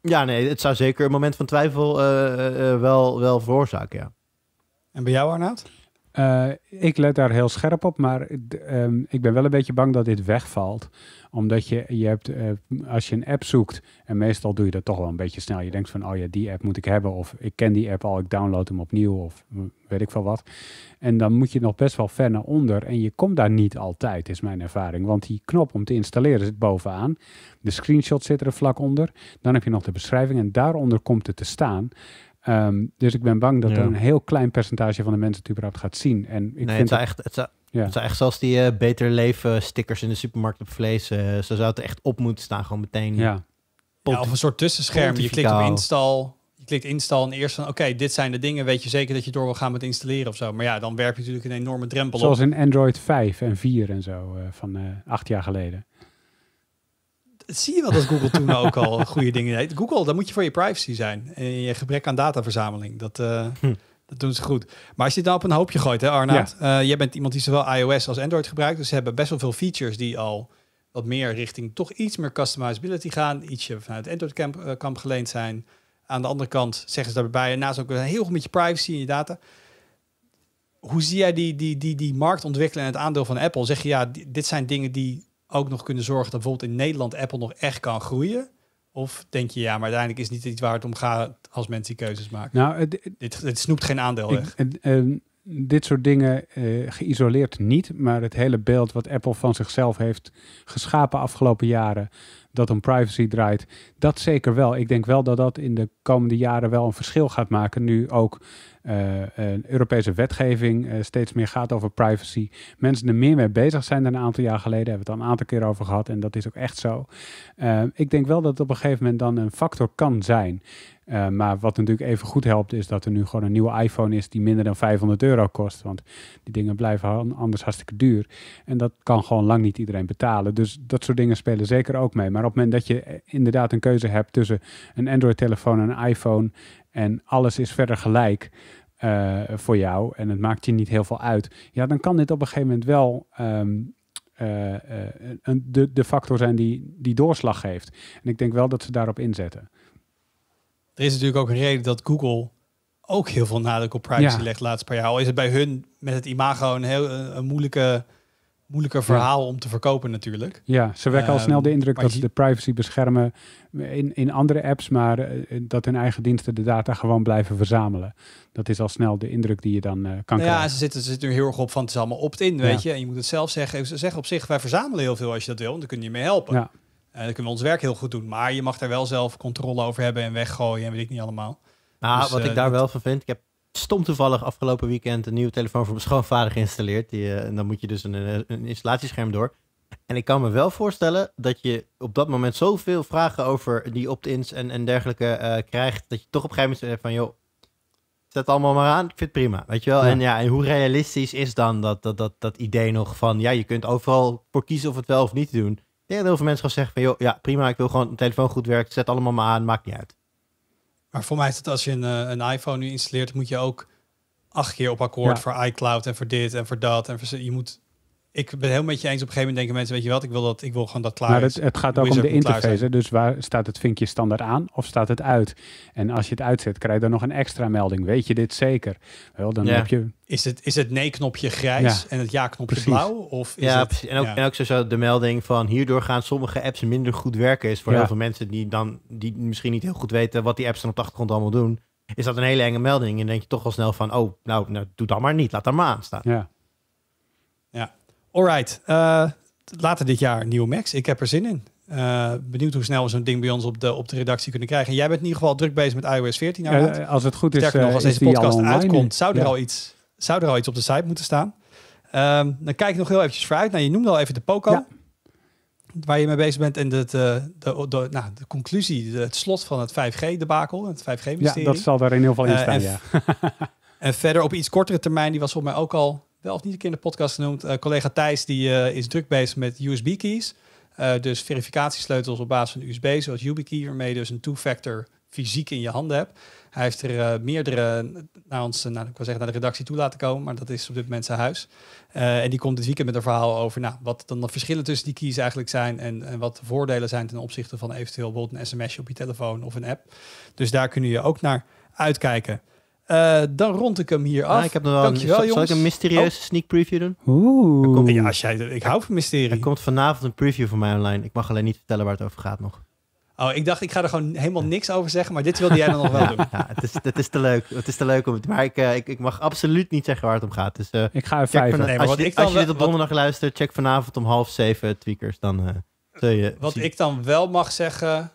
ja, nee, het zou zeker een moment van twijfel eh, eh, eh, wel, wel veroorzaken, ja. En bij jou, Arnaud? Eh, ik let daar heel scherp op, maar ehm, ik ben wel een beetje bang dat dit wegvalt. Omdat je, je hebt, eh, als je een app zoekt, en meestal doe je dat toch wel een beetje snel. Je denkt van, oh ja, die app moet ik hebben, of ik ken die app al, ik download hem opnieuw, of weet ik veel wat. En dan moet je nog best wel ver naar onder en je komt daar niet altijd, is mijn ervaring. Want die knop om te installeren zit bovenaan, de screenshot zit er vlak onder, dan heb je nog de beschrijving en daaronder komt het te staan. Ehm, dus ik ben bang dat ja. er een heel klein percentage van de mensen het überhaupt gaat zien. En ik nee, vind het, zou echt, het, het echt zoals die uh, Beter Leven stickers in de supermarkt op vlees. Uh, eh, zo zou het echt op moeten staan, gewoon meteen. Ja. ja of een soort tussenscherm. Je klikt op install, je klikt install en eerst van oké, dit zijn de dingen. Weet je zeker dat je door wil gaan met installeren of zo. Maar ja, dan werp je natuurlijk een enorme drempel zoals op. Zoals in Android 5 en 4 en zo eh, van acht jaar geleden zie je wel dat Google toen ook al <laughs> goede dingen deed. Google, dan moet je voor je privacy zijn. En je gebrek aan dataverzameling. Dat, eh, hm. dat doen ze goed. Maar als je het nou op een hoopje gooit, hè Arnaud. Ja. Eh, jij bent iemand die zowel iOS als Android gebruikt. Dus ze hebben best wel veel features die al wat meer richting toch iets meer customizability gaan. Ietsje vanuit Android camp, eh, kamp geleend zijn. Aan de andere kant zeggen ze daarbij naast ook heel goed met je privacy en je data. Hoe zie jij die, die, die, die markt ontwikkelen en het aandeel van Apple? Zeg je ja, dit zijn dingen die ook nog kunnen zorgen dat bijvoorbeeld in Nederland Apple nog echt kan groeien? Of denk je, ja, maar uiteindelijk is niet iets waar het om gaat als mensen die keuzes maken? Nou, dit, snoept geen aandeel weg. Ehm, dit soort dingen eh, geïsoleerd niet, maar het hele beeld wat Apple van zichzelf heeft geschapen afgelopen jaren, dat om privacy draait. Dat zeker wel. Ik denk wel dat dat in de komende jaren wel een verschil gaat maken. Nu ook eh, een Europese wetgeving eh, steeds meer gaat over privacy. Mensen er meer mee bezig zijn dan een aantal jaar geleden. Hebben we het al een aantal keer over gehad. En dat is ook echt zo. Eh, ik denk wel dat het op een gegeven moment dan een factor kan zijn. Eh, maar wat natuurlijk even goed helpt, is dat er nu gewoon een nieuwe iPhone is die minder dan 500 euro kost. Want die dingen blijven anders hartstikke duur. En dat kan gewoon lang niet iedereen betalen. Dus dat soort dingen spelen zeker ook mee. Maar op het moment dat je eh, inderdaad een keuze hebt tussen een Android-telefoon en een iPhone. en alles is verder gelijk. Eh, voor jou en het maakt je niet heel veel uit. Ja, dan kan dit op een gegeven moment wel um, de, de, factor zijn die, die doorslag geeft. En ik denk wel dat ze daarop inzetten er is natuurlijk ook een reden dat Google ook heel veel nadruk op privacy legt laatst per jaar. Al is het bij hun met het imago een heel eh, een moeilijke, moeilijke verhaal om te verkopen natuurlijk. Ja, ze wekken al snel de ehm, indruk dat ze de privacy beschermen in, in andere apps, maar eh, dat hun eigen diensten de data gewoon blijven verzamelen. Dat is al snel de indruk die je dan eh, kan nou krijgen. Ja, ze zitten, ze zitten er heel erg op van het is allemaal opt-in, weet je. En je moet het zelf zeggen. Ze zeggen op zich, wij verzamelen heel veel als je dat wil, want dan kun je mee helpen. Ja. Eh, dan kunnen we ons werk heel goed doen. Maar je mag daar wel zelf controle over hebben en weggooien en weet ik niet allemaal. Maar nou, dus, wat ik eh, daar wel van vind, ik heb stom toevallig afgelopen weekend een nieuwe telefoon voor mijn schoonvader geïnstalleerd. Die, eh, en dan moet je dus een, een installatiescherm door. En ik kan me wel voorstellen dat je op dat moment zoveel vragen over die opt-ins en, en dergelijke krijgt. Dat je toch op een gegeven moment van joh, zet allemaal maar aan. Ik vind het prima. Weet je wel? En ja, en hoe realistisch is dan dat, dat, dat, dat idee nog van ja, je kunt overal voor kiezen of het wel of niet doen ja heel veel mensen gaan zeggen van, joh, ja, prima, ik wil gewoon een telefoon goed werkt, zet allemaal maar aan, maakt niet uit. Maar voor mij is het als je een, eh, een iPhone nu installeert, moet je ook acht keer op akkoord voor iCloud en voor dit en voor dat. En voor, je moet ik ben heel met je eens. Op een gegeven moment denken mensen, weet je wat, ik wil, dat, ik wil gewoon dat klaar maar het, het gaat ook om de interface. Dus waar staat het vinkje standaard aan of staat het uit? En als je het uitzet, krijg je dan nog een extra melding. Weet je dit zeker? Wel, dan heb je... Is het, is het nee-knopje grijs en het ja-knopje blauw? Of is ja, en, ook, en ook zo de melding van hierdoor gaan sommige apps minder goed werken. Is voor heel veel mensen die, dan, die misschien niet heel goed weten wat die apps dan op de achtergrond allemaal doen. Is dat een hele enge melding. En denk je toch al snel van, oh, nou, nou doe dat maar niet. Laat daar maar aanstaan. Ja. Alright, eh, later dit jaar nieuwe Max. Ik heb er zin in. Eh, benieuwd hoe snel we zo'n ding bij ons op de, op de redactie kunnen krijgen. jij bent in ieder geval druk bezig met iOS 14. Nou, uh, als het goed is, nog, eh, als deze podcast uitkomt, zou er, al iets, zou er al iets op de site moeten staan. Ehm, dan kijk ik nog heel eventjes vooruit. Nou, je noemde al even de Poco. Waar je mee bezig bent en de, de, de, nou, de conclusie, het slot van het 5G-debakel, het 5G-mysterie. Ja, dat zal daar in ieder geval in staan, en, ja. <laughs> en verder op iets kortere termijn, die was voor mij ook al wel of niet een keer in de podcast genoemd. Eh, collega Thijs die, eh, is druk bezig met USB-keys. Eh, dus verificatiesleutels op basis van USB, zoals YubiKey, waarmee je dus een two-factor fysiek in je handen hebt. Hij heeft er meerdere naar ons, nou, ik wil zeggen, naar de redactie toe laten komen, maar dat is op dit moment zijn huis. en die komt dit weekend met een verhaal over nou, wat dan de verschillen tussen die keys eigenlijk zijn en, en wat de voordelen zijn ten opzichte van eventueel bijvoorbeeld een sms'je op je telefoon of een app. Dus daar kunnen je ook naar uitkijken. Eh, dan rond ik hem hier af. Ja, ik heb nog wel Dankjewel, een, zal, ik een mysterieuze oh. sneak preview doen? Oeh. Komt, ja, als jij, ik hou van mysterie. Er komt vanavond een preview van mij online. Ik mag alleen niet vertellen waar het over gaat nog. Oh, ik dacht, ik ga er gewoon helemaal niks over zeggen, maar dit wilde jij dan nog wel doen. Ja, het is, het is te leuk. Het is te leuk om het. Maar ik, eh, ik, ik, mag absoluut niet zeggen waar het om gaat. Dus, eh, ik ga er vijf. als, je, dit op donderdag luistert, check vanavond om half zeven tweakers. Dan Wat ik dan wel mag zeggen,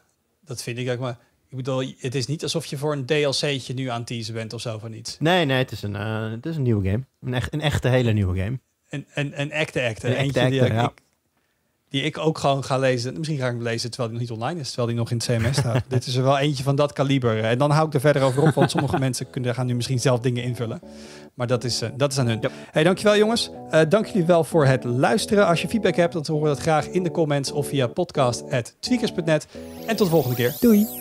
dat vind ik ook maar ik bedoel, het is niet alsof je voor een DLC'tje nu aan het teasen bent of zo van iets. Nee, nee, het is een, eh, het is een nieuwe game. Een, echt, een echte, hele nieuwe game. Een, een, een echte, echte. Een echte, die, ja. ik, die ik ook gewoon ga lezen. Misschien ga ik hem lezen terwijl hij nog niet online is, terwijl hij nog in het CMS staat. <laughs> Dit is er wel eentje van dat kaliber. En dan hou ik er verder over op, want sommige <laughs> mensen kunnen, gaan nu misschien zelf dingen invullen. Maar dat is, eh, dat is aan hun. Yep. Hey, dankjewel jongens. Uh, dank jullie wel voor het luisteren. Als je feedback hebt, dan horen we dat graag in de comments of via podcast.tweakers.net. En tot de volgende keer. Doei!